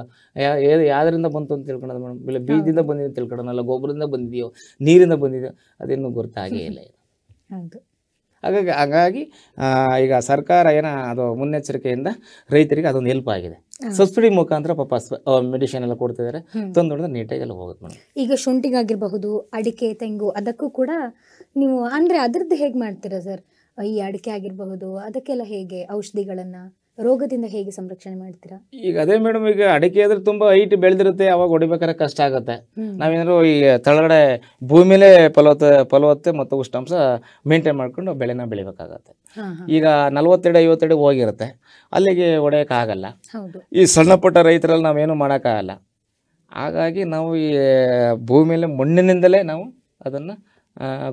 ಯಾವ್ದರಿಂದ ಬಂತು ಅಂತ ತಿಳ್ಕೊಳ್ಳೋದು ಮೇಡಮ್ ಇಲ್ಲ ಬೀಜದಿಂದ ಬಂದಿದ್ದು ತಿಳ್ಕೊಳ್ಳೋಣ ಗೊಬ್ಬರದಿಂದ ಬಂದಿದೆಯೋ ನೀರಿಂದ ಬಂದಿದೆಯೋ ಅದೇನು ಗೊತ್ತಾಗೇ ಇಲ್ಲ ಹೌದು ಹಾಗಾಗಿ ಹಾಗಾಗಿ ಈಗ ಸರ್ಕಾರ ಏನ ಅದು ಮುನ್ನೆಚ್ಚರಿಕೆಯಿಂದ ರೈತರಿಗೆ ಅದೊಂದು ಹೆಲ್ಪ್ ಆಗಿದೆ ಸಬ್ಸಿಡಿ ಮುಖಾಂತರ ಪಾಪ ಮೆಡಿಸಿನ್ ಎಲ್ಲ ಕೊಡ್ತಿದ್ದಾರೆ ತಂದು ನೀಟಾಗಿ ಎಲ್ಲ ಹೋಗುತ್ತೆ ಈಗ ಶುಂಠಿಗಾಗಿರಬಹುದು ಅಡಿಕೆ ತೆಂಗು ಅದಕ್ಕೂ ಕೂಡ ನೀವು ಅಂದ್ರೆ ಅದ್ರದ್ದು ಹೇಗೆ ಮಾಡ್ತೀರಾ ಸರ್ ಈ ಅಡಿಕೆ ಆಗಿರಬಹುದು ಅದಕ್ಕೆಲ್ಲ ಹೇಗೆ ಔಷಧಿಗಳನ್ನ ರೋಗದಿಂದ ಹೇಗೆ ಸಂರಕ್ಷಣೆ ಮಾಡ್ತೀರಾ ಈಗ ಅದೇ ಮೇಡಮ್ ಈಗ ಅಡಿಕೆ ಆದ್ರೆ ತುಂಬಾ ಹೈಟ್ ಬೆಳೆದಿರುತ್ತೆ ಅವಾಗ ಹೊಡಿಬೇಕಾದ್ರೆ ಕಷ್ಟ ಆಗುತ್ತೆ ನಾವೇನಾದ್ರು ಈ ತಳಗಡೆ ಭೂಮಿಲೆ ಫಲವತ್ತ ಫಲವತ್ತೆ ಮತ್ತು ಉಷ್ಣಾಂಶ ಮೇಂಟೈನ್ ಮಾಡ್ಕೊಂಡು ಬೆಳೆನ ಬೆಳಿಬೇಕಾಗತ್ತೆ ಈಗ ನಲ್ವತ್ತೆಡೆ ಐವತ್ತೆರಡು ಹೋಗಿರುತ್ತೆ ಅಲ್ಲಿಗೆ ಆಗಲ್ಲ ಈ ಸಣ್ಣ ಪುಟ್ಟ ರೈತರಲ್ಲಿ ನಾವೇನು ಮಾಡೋಕ್ಕಾಗಲ್ಲ ಹಾಗಾಗಿ ನಾವು ಈ ಭೂಮಿಲೆ ಮಣ್ಣಿನಿಂದಲೇ ನಾವು ಅದನ್ನ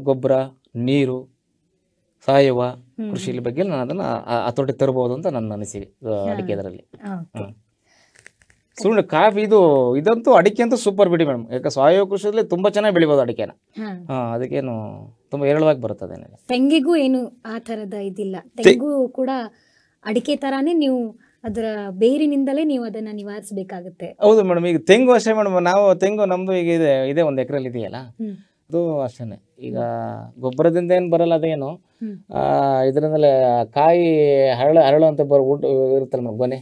ಗೊಬ್ಬರ ನೀರು ಸಾವಯವ ಕೃಷಿ ಬಗ್ಗೆ ನಾನು ಅದನ್ನ ಹತೋಟಿ ತರಬಹುದು ಅಂತ ನನ್ನ ಅನಿಸಿಕೆ ಅಡಿಕೆ ಅದರಲ್ಲಿ ಸುಳ್ಳು ಕಾಫಿ ಇದು ಇದಂತೂ ಅಡಿಕೆ ಅಂತೂ ಸೂಪರ್ ಬಿಡಿ ಮೇಡಮ್ ಯಾಕೆ ಸಾವಯವ ಕೃಷಿಯಲ್ಲಿ ತುಂಬಾ ಚೆನ್ನಾಗಿ ಬೆಳಿಬೋದು ಅಡಿಕೆನ ಅದಕ್ಕೇನು ತುಂಬಾ ಹೇರಳವಾಗಿ ಬರುತ್ತದೆ ತೆಂಗಿಗೂ ಏನು ಆ ತರದ ಇದಿಲ್ಲ ತೆಂಗು ಕೂಡ ಅಡಿಕೆ ತರಾನೇ ನೀವು ಅದರ ಬೇರಿನಿಂದಲೇ ನೀವು ಅದನ್ನ ನಿವಾರಿಸಬೇಕಾಗುತ್ತೆ ಹೌದು ಮೇಡಮ್ ಈಗ ತೆಂಗು ಅಷ್ಟೇ ಮೇಡಮ್ ನಾವು ತೆಂಗು ನಮ್ದು ಈಗ ಇದೆ ಇದೆ ಒಂದು ಇದೆಯಲ್ಲ ಅದು ಅಷ್ಟೇನೆ ಈಗ ಗೊಬ್ಬರದಿಂದ ಏನು ಬರಲ್ಲ ಅದೇನು ಇದರಿಂದಲೇ ಕಾಯಿ ಹರಳು ಹರಳು ಅಂತ ಬರ್ ಊಟ ಇರುತ್ತಲ್ಲ ಮಗ ಗೊನೆ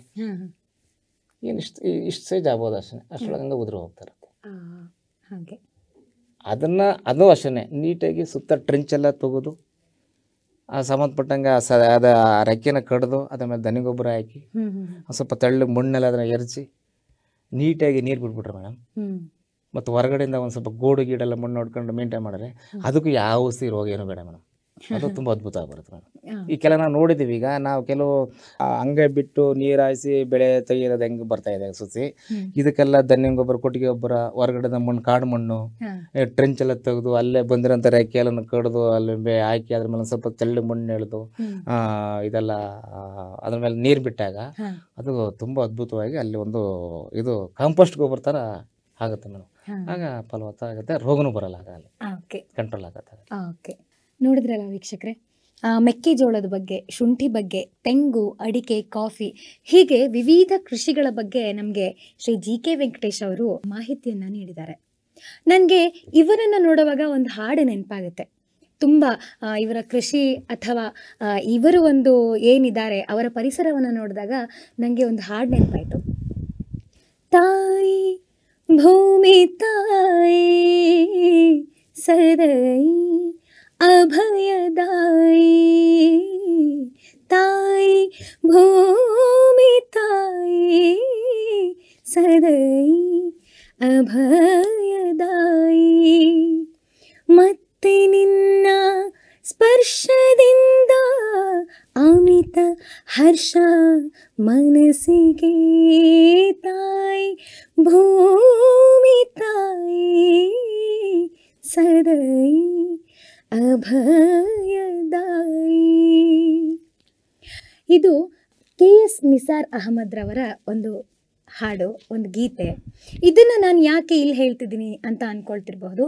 ಏನು ಇಷ್ಟು ಇಷ್ಟು ಸೇಜ್ ಆಗ್ಬೋದು ಅಷ್ಟೇ ಅಷ್ಟೊಳಗಂಗೆ ಉದುರು ಹೋಗ್ತಾರೆ ಹಾಗೆ ಅದನ್ನ ಅದು ಅಷ್ಟೇ ನೀಟಾಗಿ ಸುತ್ತ ಟ್ರೆಂಚ್ ಎಲ್ಲ ತೆಗೆದು ಸಂಬಂಧಪಟ್ಟಂಗೆ ಅದ ರೆಕ್ಕೆನ ಕಡ್ದು ಅದ್ರ ಮೇಲೆ ದನಿ ಗೊಬ್ಬರ ಹಾಕಿ ಸ್ವಲ್ಪ ತೆಳ್ಳು ಮಣ್ಣೆಲ್ಲ ಅದನ್ನ ಎರಚಿ ನೀಟಾಗಿ ನೀರು ಬಿಟ್ಬಿಟ್ರೆ ಮೇಡಮ್ ಮತ್ತು ಹೊರಗಡೆಯಿಂದ ಒಂದು ಸ್ವಲ್ಪ ಗೋಡು ಗೀಡೆಲ್ಲ ಮಣ್ಣು ನೋಡ್ಕೊಂಡು ಮೇಂಟೈನ್ ಮಾಡಿದ್ರೆ ಅದಕ್ಕೂ ಯಾವ ಸಿ ರೋಗ ಏನು ಬೇಡ ಮೇಡಮ್ ಅದು ತುಂಬ ಅದ್ಭುತ ಬರುತ್ತೆ ಮೇಡಮ್ ಈ ಕೆಲ ನಾವು ನೋಡಿದ್ದೀವಿ ಈಗ ನಾವು ಕೆಲವು ಹಂಗೆ ಬಿಟ್ಟು ನೀರು ಹಾಯಿಸಿ ಬೆಳೆ ತೆಗೆಯೋದು ಹೆಂಗೆ ಬರ್ತಾ ಇದೆ ಸುಸಿ ಇದಕ್ಕೆಲ್ಲ ಧನ್ಯ ಗೊಬ್ಬರ ಕೊಟ್ಟಿಗೆ ಗೊಬ್ಬರ ಹೊರಗಡೆದ ಮಣ್ಣು ಕಾಡು ಮಣ್ಣು ಟ್ರೆಂಚ್ ಎಲ್ಲ ತೆಗೆದು ಅಲ್ಲೇ ಬಂದಿರೋಂಥ ರೆಕ್ಕೆಯನ್ನು ಕಡಿದು ಅಲ್ಲಿ ಹಾಕಿ ಅದ್ರ ಮೇಲೆ ಸ್ವಲ್ಪ ತೆಳ್ಳು ಮಣ್ಣು ಎಳೆದು ಇದೆಲ್ಲ ಅದ್ರ ಮೇಲೆ ನೀರು ಬಿಟ್ಟಾಗ ಅದು ತುಂಬ ಅದ್ಭುತವಾಗಿ ಅಲ್ಲಿ ಒಂದು ಇದು ಕಾಂಪೋಸ್ಟ್ ಗೊಬ್ಬರ ಥರ ಆಗುತ್ತೆ ಮೇಡಮ್ ಆಗ ಫಲವತ್ತ ಆಗುತ್ತೆ ಬರಲ್ಲ ಕಂಟ್ರೋಲ್ ಆಗುತ್ತೆ ಓಕೆ ನೋಡಿದ್ರಲ್ಲ ವೀಕ್ಷಕರೇ ಮೆಕ್ಕೆಜೋಳದ ಬಗ್ಗೆ ಶುಂಠಿ ಬಗ್ಗೆ ತೆಂಗು ಅಡಿಕೆ ಕಾಫಿ ಹೀಗೆ ವಿವಿಧ ಕೃಷಿಗಳ ಬಗ್ಗೆ ನಮಗೆ ಶ್ರೀ ಜಿ ಕೆ ವೆಂಕಟೇಶ್ ಅವರು ಮಾಹಿತಿಯನ್ನು ನೀಡಿದ್ದಾರೆ ನನಗೆ ಇವರನ್ನು ನೋಡುವಾಗ ಒಂದು ಹಾಡು ನೆನಪಾಗುತ್ತೆ ತುಂಬ ಇವರ ಕೃಷಿ ಅಥವಾ ಇವರು ಒಂದು ಏನಿದ್ದಾರೆ ಅವರ ಪರಿಸರವನ್ನು ನೋಡಿದಾಗ ನನಗೆ ಒಂದು ಹಾಡು ನೆನಪಾಯಿತು ತಾಯಿ भूमिताये सदै अभयदाये ताये भूमिताये सदै अभयदाये मत्ते निन्ना ಸ್ಪರ್ಶದಿಂದ ಅಮಿತ ಹರ್ಷ ಮನಸ್ಸಿಗೆ ತಾಯಿ ಭೂಮಿ ತಾಯಿ ಸದೈ ಅಭಯದಾಯಿ ಇದು ಕೆ ಎಸ್ ನಿಸಾರ್ ಅಹಮದ್ರವರ ಒಂದು ಹಾಡು ಒಂದು ಗೀತೆ ಇದನ್ನು ನಾನು ಯಾಕೆ ಇಲ್ಲಿ ಹೇಳ್ತಿದ್ದೀನಿ ಅಂತ ಅಂದ್ಕೊಳ್ತಿರ್ಬಹುದು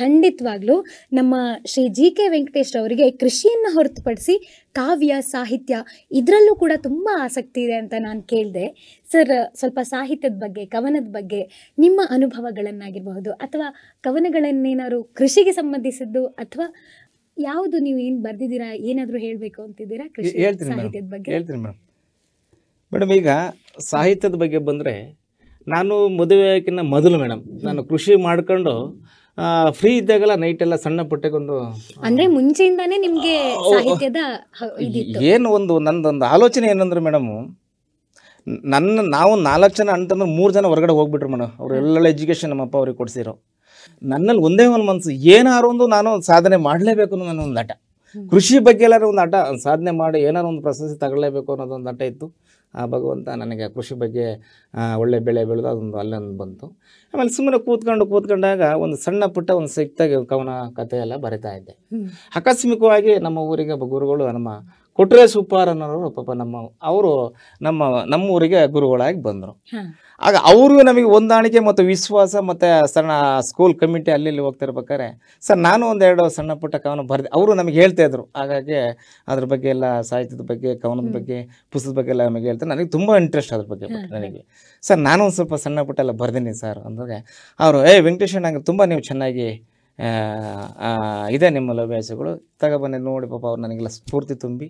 ಖಂಡಿತವಾಗ್ಲೂ ನಮ್ಮ ಶ್ರೀ ಜಿ ಕೆ ವೆಂಕಟೇಶ್ ಅವರಿಗೆ ಕೃಷಿಯನ್ನು ಹೊರತುಪಡಿಸಿ ಕಾವ್ಯ ಸಾಹಿತ್ಯ ಇದರಲ್ಲೂ ಕೂಡ ತುಂಬ ಆಸಕ್ತಿ ಇದೆ ಅಂತ ನಾನು ಕೇಳಿದೆ ಸರ್ ಸ್ವಲ್ಪ ಸಾಹಿತ್ಯದ ಬಗ್ಗೆ ಕವನದ ಬಗ್ಗೆ ನಿಮ್ಮ ಅನುಭವಗಳನ್ನಾಗಿರಬಹುದು ಅಥವಾ ಕವನಗಳನ್ನೇನಾದ್ರು ಕೃಷಿಗೆ ಸಂಬಂಧಿಸಿದ್ದು ಅಥವಾ ಯಾವುದು ನೀವು ಏನು ಬರೆದಿದ್ದೀರಾ ಏನಾದರೂ ಹೇಳಬೇಕು ಅಂತಿದ್ದೀರಾ ಕೃಷಿ ಸಾಹಿತ್ಯದ ಬಗ್ಗೆ ಹೇಳ್ತೀನಿ ಮೇಡಮ್ ಮೇಡಮ್ ಈಗ ಸಾಹಿತ್ಯದ ಬಗ್ಗೆ ಬಂದರೆ ನಾನು ಮದುವೆಯಾಕಿನ್ನ ಮೊದಲು ಮೇಡಮ್ ನಾನು ಕೃಷಿ ಮಾಡ್ಕೊಂಡು ಫ್ರೀ ಇದ್ದಾಗೆಲ್ಲ ನೈಟ್ ಎಲ್ಲ ಸಣ್ಣ ಪುಟ್ಟಕ್ಕೊಂದು ಅಂದ್ರೆ ಮುಂಚೆಯಿಂದಾನೇ ನಿಮಗೆ ಸಾಹಿತ್ಯದ ಏನು ಒಂದು ನಂದೊಂದು ಆಲೋಚನೆ ಏನಂದ್ರೆ ಮೇಡಮ್ ನನ್ನ ನಾವು ನಾಲ್ಕು ಜನ ಅಂತಂದ್ರೆ ಮೂರು ಜನ ಹೊರಗಡೆ ಹೋಗ್ಬಿಟ್ರು ಮೇಡಮ್ ಅವರೆಲ್ಲ ಎಜುಕೇಷನ್ ನಮ್ಮಪ್ಪ ಅವ್ರಿಗೆ ಕೊಡಿಸಿರೋ ನನ್ನಲ್ಲಿ ಒಂದೇ ಒಂದು ಮನಸ್ಸು ಏನಾರು ಒಂದು ನಾನು ಸಾಧನೆ ಮಾಡಲೇಬೇಕು ಅನ್ನೋ ನನ್ನ ಒಂದು ಆಟ ಕೃಷಿ ಬಗ್ಗೆ ಎಲ್ಲರೂ ಒಂದು ಆಟ ಸಾಧನೆ ಮಾಡಿ ಏನಾರು ಒಂದು ಪ್ರಶಸ್ತಿ ತಗೊಳ್ಳೇಬೇಕು ಅನ್ನೋದೊಂದು ಆಟ ಇತ್ತು ಆ ಭಗವಂತ ನನಗೆ ಕೃಷಿ ಬಗ್ಗೆ ಒಳ್ಳೆ ಬೆಳೆ ಬೆಳೆದು ಅದೊಂದು ಅಲ್ಲೊಂದು ಬಂತು ಆಮೇಲೆ ಸುಮ್ಮನೆ ಕೂತ್ಕೊಂಡು ಕೂತ್ಕೊಂಡಾಗ ಒಂದು ಸಣ್ಣ ಪುಟ್ಟ ಒಂದು ಸಿಕ್ತಾಗಿ ಕವನ ಕಥೆ ಎಲ್ಲ ಬರಿತಾ ಇದ್ದೆ ಆಕಸ್ಮಿಕವಾಗಿ ನಮ್ಮ ಊರಿಗೆ ಗುರುಗಳು ನಮ್ಮ ಕೊಟ್ರೆ ಸುಪ್ಪಾರನ್ನೋರು ಪಾಪ ನಮ್ಮ ಅವರು ನಮ್ಮ ನಮ್ಮೂರಿಗೆ ಗುರುಗಳಾಗಿ ಬಂದರು ಆಗ ಅವರು ನಮಗೆ ಹೊಂದಾಣಿಕೆ ಮತ್ತು ವಿಶ್ವಾಸ ಮತ್ತು ಸಣ್ಣ ಸ್ಕೂಲ್ ಕಮಿಟಿ ಅಲ್ಲಿ ಹೋಗ್ತಾ ಹೋಗ್ತಿರ್ಬೇಕಾದ್ರೆ ಸರ್ ನಾನು ಒಂದೆರಡು ಸಣ್ಣ ಪುಟ್ಟ ಕವನ ಬರೆದು ಅವರು ನಮಗೆ ಹೇಳ್ತಾಯಿದ್ರು ಹಾಗಾಗಿ ಅದ್ರ ಬಗ್ಗೆ ಎಲ್ಲ ಸಾಹಿತ್ಯದ ಬಗ್ಗೆ ಕವನದ ಬಗ್ಗೆ ಪುಸ್ತಕದ ಬಗ್ಗೆ ಎಲ್ಲ ನಮಗೆ ಹೇಳ್ತಾರೆ ನನಗೆ ತುಂಬ ಇಂಟ್ರೆಸ್ಟ್ ಅದ್ರ ಬಗ್ಗೆ ನನಗೆ ಸರ್ ನಾನು ಒಂದು ಸ್ವಲ್ಪ ಸಣ್ಣ ಪುಟ್ಟ ಎಲ್ಲ ಬರ್ದೀನಿ ಸರ್ ಅಂದಾಗ ಅವರು ಏ ವೆಂಕಟೇಶ್ ನಂಗೆ ತುಂಬ ನೀವು ಚೆನ್ನಾಗಿ ಇದೆ ನಿಮ್ಮ ಲವ್ಯಾಸಗಳು ತಗೊಬನ್ನಿ ನೋಡಿ ಪಾಪ ಅವ್ರು ನನಗೆಲ್ಲ ಸ್ಫೂರ್ತಿ ತುಂಬಿ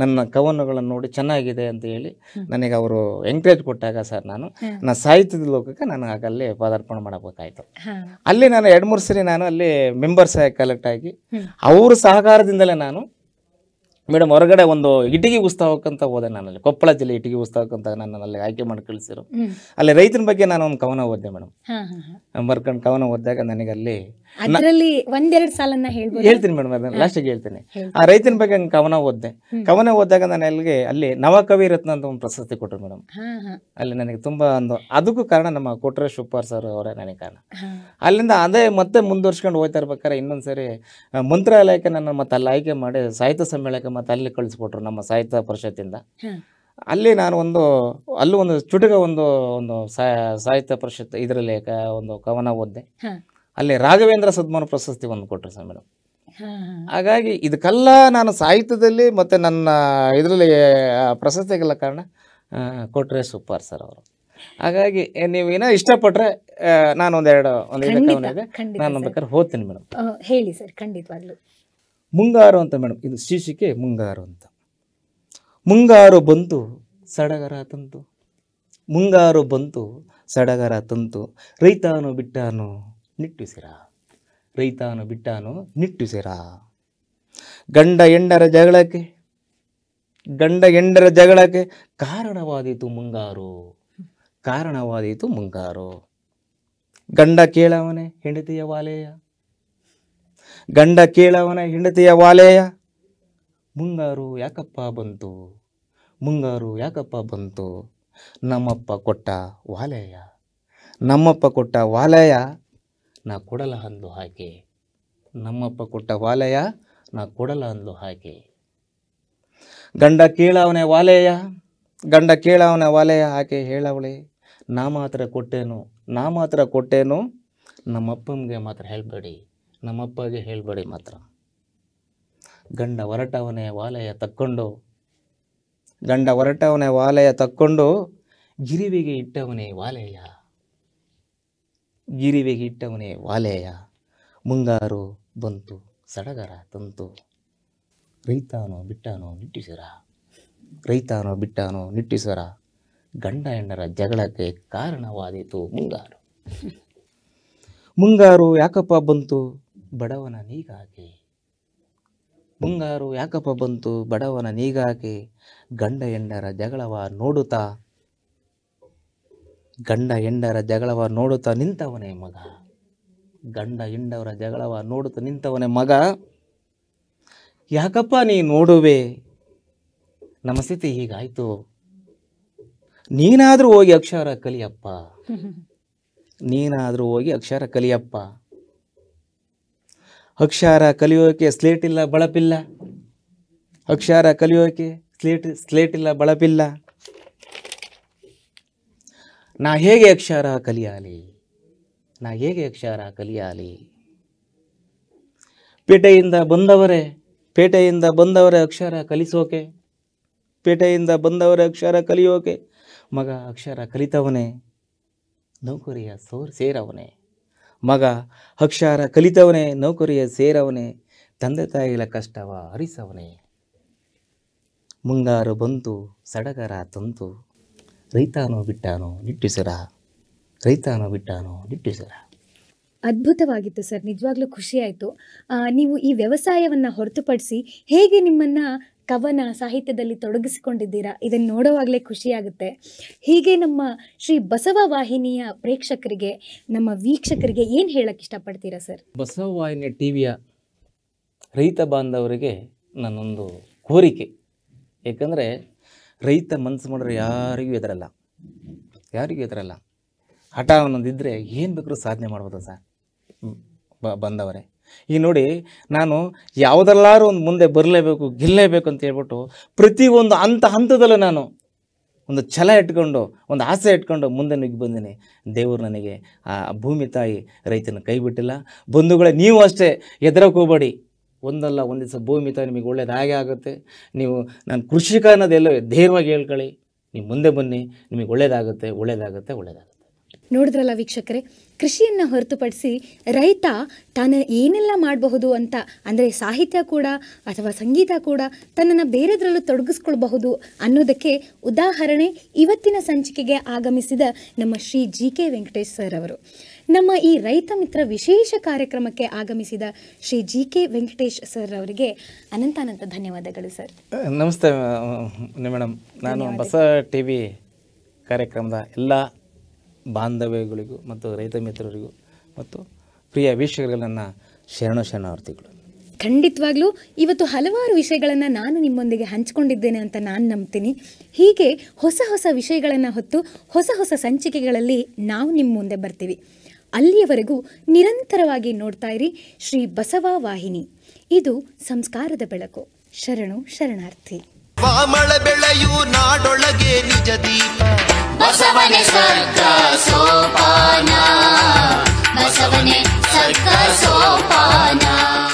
ನನ್ನ ಕವನಗಳನ್ನು ನೋಡಿ ಚೆನ್ನಾಗಿದೆ ಅಂತ ಹೇಳಿ ನನಗೆ ಅವರು ಎಂಕರೇಜ್ ಕೊಟ್ಟಾಗ ಸರ್ ನಾನು ನನ್ನ ಸಾಹಿತ್ಯದ ಲೋಕಕ್ಕೆ ನಾನು ಹಾಗಲ್ಲಿ ಪದಾರ್ಪಣೆ ಮಾಡಬೇಕಾಯಿತು ಅಲ್ಲಿ ನಾನು ಎರಡು ಮೂರು ಸರಿ ನಾನು ಅಲ್ಲಿ ಮೆಂಬರ್ಸ್ ಕಲೆಕ್ಟ್ ಆಗಿ ಅವ್ರ ಸಹಕಾರದಿಂದಲೇ ನಾನು ಮೇಡಮ್ ಹೊರಗಡೆ ಒಂದು ಇಟಿಗೆ ಉತ್ಸವಕ್ಕಂತ ಹೋದೆ ನಾನಲ್ಲಿ ಕೊಪ್ಪಳ ಜಿಲ್ಲೆ ಇಟಿಗೆ ಉತ್ಸವಕ್ಕಂತ ನನ್ನಲ್ಲಿ ಆಯ್ಕೆ ಮಾಡಿ ಕಳಿಸಿರು ಅಲ್ಲಿ ರೈತನ ಬಗ್ಗೆ ನಾನು ಒಂದು ಕವನ ಓದಿದೆ ಮೇಡಮ್ ಬರ್ಕೊಂಡು ಕವನ ಓದಿದಾಗ ನನಗಲ್ಲಿ ಅಲ್ಲಿ ಅದರಲ್ಲಿ ಒಂದೆರಡು ಸಾಲನ್ನ ಹೇಳ್ತೀನಿ ಮೇಡಮ್ ಅದನ್ನ ಹೇಳ್ತೀನಿ ಆ ರೈತನ ಬಗ್ಗೆ ಕವನ ಓದ್ದೆ ಕವನ ಓದಿದಾಗ ನಾನು ಅಲ್ಲಿಗೆ ಅಲ್ಲಿ ನವಕವಿ ರತ್ನ ಅಂತ ಒಂದು ಪ್ರಶಸ್ತಿ ಕೊಟ್ಟರು ಮೇಡಮ್ ಅಲ್ಲಿ ನನಗೆ ತುಂಬಾ ಒಂದು ಅದಕ್ಕೂ ಕಾರಣ ನಮ್ಮ ಕೊಟ್ರೆ ಶುಪ್ಪಾರ್ ಸರ್ ಅವರೇ ನನಗೆ ಕಾರಣ ಅಲ್ಲಿಂದ ಅದೇ ಮತ್ತೆ ಮುಂದುವರ್ಸ್ಕೊಂಡು ಹೋಗ್ತಾ ಇರ್ಬೇಕಾದ್ರೆ ಇನ್ನೊಂದ್ಸರಿ ಮಂತ್ರಾಲಯಕ್ಕೆ ನನ್ನ ಮತ್ತೆ ಅಲ್ಲಿ ಆಯ್ಕೆ ಮಾಡಿ ಸಾಹಿತ್ಯ ಸಮ್ಮೇಳಕ್ಕೆ ಮತ್ತೆ ಅಲ್ಲಿ ಕಳಿಸ್ಕೊಟ್ರು ನಮ್ಮ ಸಾಹಿತ್ಯ ಪರಿಷತ್ತಿಂದ ಅಲ್ಲಿ ನಾನು ಒಂದು ಅಲ್ಲೂ ಒಂದು ಚುಟುಕ ಒಂದು ಒಂದು ಸಾಹಿತ್ಯ ಪರಿಷತ್ ಇದರಲ್ಲಿ ಒಂದು ಕವನ ಓದ್ದೆ ಅಲ್ಲಿ ರಾಘವೇಂದ್ರ ಸದ್ಮಾನ ಪ್ರಶಸ್ತಿ ಒಂದು ಕೊಟ್ಟರು ಸರ್ ಮೇಡಮ್ ಹಾಗಾಗಿ ಇದಕ್ಕೆಲ್ಲ ನಾನು ಸಾಹಿತ್ಯದಲ್ಲಿ ಮತ್ತು ನನ್ನ ಇದರಲ್ಲಿ ಪ್ರಶಸ್ತಿಗೆಲ್ಲ ಕಾರಣ ಕೊಟ್ಟರೆ ಸೂಪರ್ ಸರ್ ಅವರು ಹಾಗಾಗಿ ನೀವು ನೀವೇನೋ ಇಷ್ಟಪಟ್ಟರೆ ನಾನು ಒಂದೆರಡು ಒಂದು ಇದೆ ನಾನು ಬೇಕಾದ್ರೆ ಹೋಗ್ತೀನಿ ಮೇಡಮ್ ಹೇಳಿ ಸರ್ ಖಂಡಿತವಾಗ್ಲೂ ಮುಂಗಾರು ಅಂತ ಮೇಡಮ್ ಇದು ಶೀರ್ಷಿಕೆ ಮುಂಗಾರು ಅಂತ ಮುಂಗಾರು ಬಂತು ಸಡಗರ ತಂತು ಮುಂಗಾರು ಬಂತು ಸಡಗರ ತಂತು ರೈತಾನು ಬಿಟ್ಟಾನು ನಿಟ್ಟುಸಿರ ರೈತಾನು ಬಿಟ್ಟಾನು ನಿಟ್ಟುಸಿರ ಗಂಡ ಎಂಡರ ಜಗಳಕ್ಕೆ ಗಂಡ ಎಂಡರ ಜಗಳಕ್ಕೆ ಕಾರಣವಾದೀತು ಮುಂಗಾರು ಕಾರಣವಾದೀತು ಮುಂಗಾರು ಗಂಡ ಕೇಳವನೇ ಹೆಂಡತಿಯ ವಾಲೆಯ ಗಂಡ ಕೇಳವನೇ ಹೆಂಡತಿಯ ವಾಲೆಯ ಮುಂಗಾರು ಯಾಕಪ್ಪ ಬಂತು ಮುಂಗಾರು ಯಾಕಪ್ಪ ಬಂತು ನಮ್ಮಪ್ಪ ಕೊಟ್ಟ ವಾಲೆಯ ನಮ್ಮಪ್ಪ ಕೊಟ್ಟ ವಾಲೆಯ ನಾ ಕೊಡಲ ಅಂದು ಹಾಕಿ ನಮ್ಮಪ್ಪ ಕೊಟ್ಟ ವಾಲಯ ನಾ ಕೊಡಲ ಅಂದು ಹಾಕಿ ಗಂಡ ಕೇಳವನೇ ವಾಲಯ ಗಂಡ ಕೇಳವನ ವಾಲಯ ಆಕೆ ಹೇಳವಳೆ ನಾ ಮಾತ್ರ ಕೊಟ್ಟೇನು ನಾ ಮಾತ್ರ ಕೊಟ್ಟೇನು ನಮ್ಮಪ್ಪನಿಗೆ ಮಾತ್ರ ಹೇಳಬೇಡಿ ನಮ್ಮಪ್ಪಗೆ ಹೇಳಬೇಡಿ ಮಾತ್ರ ಗಂಡ ಹೊರಟವನೇ ವಾಲಯ ತಕ್ಕೊಂಡು ಗಂಡ ಹೊರಟವನೇ ವಾಲಯ ತಕ್ಕೊಂಡು ಗಿರಿವಿಗೆ ಇಟ್ಟವನೇ ವಾಲಯ್ಯ ಗಿರಿವೆಗಿಟ್ಟವನೇ ವಾಲೆಯ ಮುಂಗಾರು ಬಂತು ಸಡಗರ ತಂತು ರೈತಾನೋ ಬಿಟ್ಟಾನೋ ನಿಟ್ಟಿಸರ ರೈತಾನೋ ಬಿಟ್ಟಾನೋ ನಿಟ್ಟಿಸರ ಗಂಡ ಹೆಂಡರ ಜಗಳಕ್ಕೆ ಕಾರಣವಾದೀತು ಮುಂಗಾರು ಮುಂಗಾರು ಯಾಕಪ್ಪ ಬಂತು ಬಡವನ ನೀಗಾಕೆ ಮುಂಗಾರು ಯಾಕಪ್ಪ ಬಂತು ಬಡವನ ನೀಗಾಕೆ ಗಂಡ ಹೆಂಡರ ಜಗಳವ ನೋಡುತ್ತಾ ಗಂಡ ಹೆಂಡರ ಜಗಳವ ನೋಡುತ್ತಾ ನಿಂತವನೇ ಮಗ ಗಂಡ ಹೆಂಡವರ ಜಗಳವ ನೋಡುತ್ತಾ ನಿಂತವನೇ ಮಗ ಯಾಕಪ್ಪ ನೀ ನೋಡುವೆ ನಮ್ಮ ಸ್ಥಿತಿ ಹೀಗಾಯ್ತು ನೀನಾದರೂ ಹೋಗಿ ಅಕ್ಷರ ಕಲಿಯಪ್ಪ ನೀನಾದರೂ ಹೋಗಿ ಅಕ್ಷರ ಕಲಿಯಪ್ಪ ಅಕ್ಷರ ಕಲಿಯೋಕೆ ಸ್ಲೇಟ್ ಇಲ್ಲ ಬಳಪಿಲ್ಲ ಅಕ್ಷರ ಕಲಿಯೋಕೆ ಸ್ಲೇಟ್ ಸ್ಲೇಟ್ ಇಲ್ಲ ಬಳಪಿಲ್ಲ ನಾ ಹೇಗೆ ಅಕ್ಷರ ಕಲಿಯಾಲಿ ನಾ ಹೇಗೆ ಅಕ್ಷರ ಕಲಿಯಾಲಿ ಪೇಟೆಯಿಂದ ಬಂದವರೇ ಪೇಟೆಯಿಂದ ಬಂದವರ ಅಕ್ಷರ ಕಲಿಸೋಕೆ ಪೇಟೆಯಿಂದ ಬಂದವರ ಅಕ್ಷರ ಕಲಿಯೋಕೆ ಮಗ ಅಕ್ಷರ ಕಲಿತವನೇ ನೌಕರಿಯ ಸೋರ್ ಸೇರವನೇ ಮಗ ಅಕ್ಷರ ಕಲಿತವನೇ ನೌಕರಿಯ ಸೇರವನೇ ತಂದೆ ತಾಯಿಗಳ ಕಷ್ಟವ ಹರಿಸವನೇ ಮುಂಗಾರು ಬಂತು ಸಡಗರ ತಂತು ರೈತಾನೋ ಬಿಟ್ಟಾನೋ ನಿಟ್ಟಿಸರ ರೈತಾನೋ ಬಿಟ್ಟಾನೋ ನಿಟ್ಟಿಸರ ಅದ್ಭುತವಾಗಿತ್ತು ಸರ್ ನಿಜವಾಗ್ಲೂ ಖುಷಿಯಾಯಿತು ನೀವು ಈ ವ್ಯವಸಾಯವನ್ನು ಹೊರತುಪಡಿಸಿ ಹೇಗೆ ನಿಮ್ಮನ್ನ ಕವನ ಸಾಹಿತ್ಯದಲ್ಲಿ ತೊಡಗಿಸಿಕೊಂಡಿದ್ದೀರಾ ಇದನ್ನು ನೋಡುವಾಗಲೇ ಖುಷಿಯಾಗುತ್ತೆ ಹೀಗೆ ನಮ್ಮ ಶ್ರೀ ಬಸವ ವಾಹಿನಿಯ ಪ್ರೇಕ್ಷಕರಿಗೆ ನಮ್ಮ ವೀಕ್ಷಕರಿಗೆ ಏನು ಹೇಳಕ್ಕೆ ಇಷ್ಟಪಡ್ತೀರಾ ಸರ್ ಬಸವ ವಾಹಿನಿ ಟಿ ರೈತ ಬಾಂಧವರಿಗೆ ನನ್ನೊಂದು ಕೋರಿಕೆ ಏಕೆಂದರೆ ರೈತ ಮನಸ್ಸು ಮಾಡಿದ್ರೆ ಯಾರಿಗೂ ಎದರಲ್ಲ ಯಾರಿಗೂ ಇದರಲ್ಲ ಹಠ ಅನ್ನೋದಿದ್ದರೆ ಏನು ಬೇಕಾದ್ರೂ ಸಾಧನೆ ಮಾಡ್ಬೋದು ಸರ್ ಬಂದವರೇ ಈಗ ನೋಡಿ ನಾನು ಯಾವುದಲ್ಲಾರು ಒಂದು ಮುಂದೆ ಬರಲೇಬೇಕು ಗೆಲ್ಲಲೇಬೇಕು ಅಂತ ಹೇಳ್ಬಿಟ್ಟು ಒಂದು ಹಂತ ಹಂತದಲ್ಲೂ ನಾನು ಒಂದು ಛಲ ಇಟ್ಕೊಂಡು ಒಂದು ಆಸೆ ಇಟ್ಕೊಂಡು ಮುಂದೆ ನುಗ್ಗಿ ಬಂದೀನಿ ದೇವರು ನನಗೆ ಆ ಭೂಮಿ ತಾಯಿ ರೈತನ ಕೈ ಬಿಟ್ಟಿಲ್ಲ ಬಂಧುಗಳೇ ನೀವು ಅಷ್ಟೇ ಎದರಕ್ಕೆ ಹೋಗಬೇಡಿ ಒಂದಲ್ಲ ಒಂದು ದಿವಸ ಭೂಮಿ ತ ನಿಮಗೆ ಒಳ್ಳೆಯದಾಗೆ ಆಗುತ್ತೆ ನೀವು ನಾನು ಕೃಷಿಕ ಅನ್ನೋದೆಲ್ಲ ಧೈರ್ಯವಾಗಿ ಹೇಳ್ಕೊಳ್ಳಿ ನೀವು ಮುಂದೆ ಬನ್ನಿ ನಿಮಗೆ ಒಳ್ಳೇದಾಗುತ್ತೆ ಒಳ್ಳೇದಾಗುತ್ತೆ ಒಳ್ಳೇದಾಗುತ್ತೆ ನೋಡಿದ್ರಲ್ಲ ವೀಕ್ಷಕರೇ ಕೃಷಿಯನ್ನು ಹೊರತುಪಡಿಸಿ ರೈತ ತಾನು ಏನೆಲ್ಲ ಮಾಡಬಹುದು ಅಂತ ಅಂದರೆ ಸಾಹಿತ್ಯ ಕೂಡ ಅಥವಾ ಸಂಗೀತ ಕೂಡ ತನ್ನನ್ನು ಬೇರೆದ್ರಲ್ಲೂ ತೊಡಗಿಸ್ಕೊಳ್ಬಹುದು ಅನ್ನೋದಕ್ಕೆ ಉದಾಹರಣೆ ಇವತ್ತಿನ ಸಂಚಿಕೆಗೆ ಆಗಮಿಸಿದ ನಮ್ಮ Shri G K Venkatesh sir ಅವರು ನಮ್ಮ ಈ ರೈತ ಮಿತ್ರ ವಿಶೇಷ ಕಾರ್ಯಕ್ರಮಕ್ಕೆ ಆಗಮಿಸಿದ Shri G K Venkatesh sir ಅವರಿಗೆ ಅನಂತಾನಂತ ಧನ್ಯವಾದಗಳು ಸರ್ ನಮಸ್ತೆ ಮೇಡಮ್ ನಾನು ಬಸ ಟಿ ಕಾರ್ಯಕ್ರಮದ ಎಲ್ಲ ಬಾಂಧವ್ಯಗಳಿಗೂ ಮತ್ತು ರೈತ ಮಿತ್ರರಿಗೂ ಮತ್ತು ಪ್ರಿಯ ವೀಕ್ಷಕರಿಗೆ ನನ್ನ ಶರಣ ಶರಣಾರ್ಥಿಗಳು ಖಂಡಿತವಾಗ್ಲೂ ಇವತ್ತು ಹಲವಾರು ವಿಷಯಗಳನ್ನು ನಾನು ನಿಮ್ಮೊಂದಿಗೆ ಹಂಚಿಕೊಂಡಿದ್ದೇನೆ ಅಂತ ನಾನು ನಂಬ್ತೀನಿ ಹೀಗೆ ಹೊಸ ಹೊಸ ವಿಷಯಗಳನ್ನು ಹೊತ್ತು ಹೊಸ ಹೊಸ ಸಂಚಿಕೆಗಳಲ್ಲಿ ನಾವು ನಿಮ್ಮ ಮುಂದೆ ಬರ್ತೀವಿ ಅಲ್ಲಿಯವರೆಗೂ ನಿರಂತರವಾಗಿ ನೋಡ್ತಾ ಇರಿ ಶ್ರೀ ಬಸವ ವಾಹಿನಿ ಇದು ಸಂಸ್ಕಾರದ ಬೆಳಕು ಶರಣು ಶರಣಾರ್ಥಿ ಬೆಳೆಯು ನಾಡೊಳಗೆ बसा बने सकासो पना, बसा बने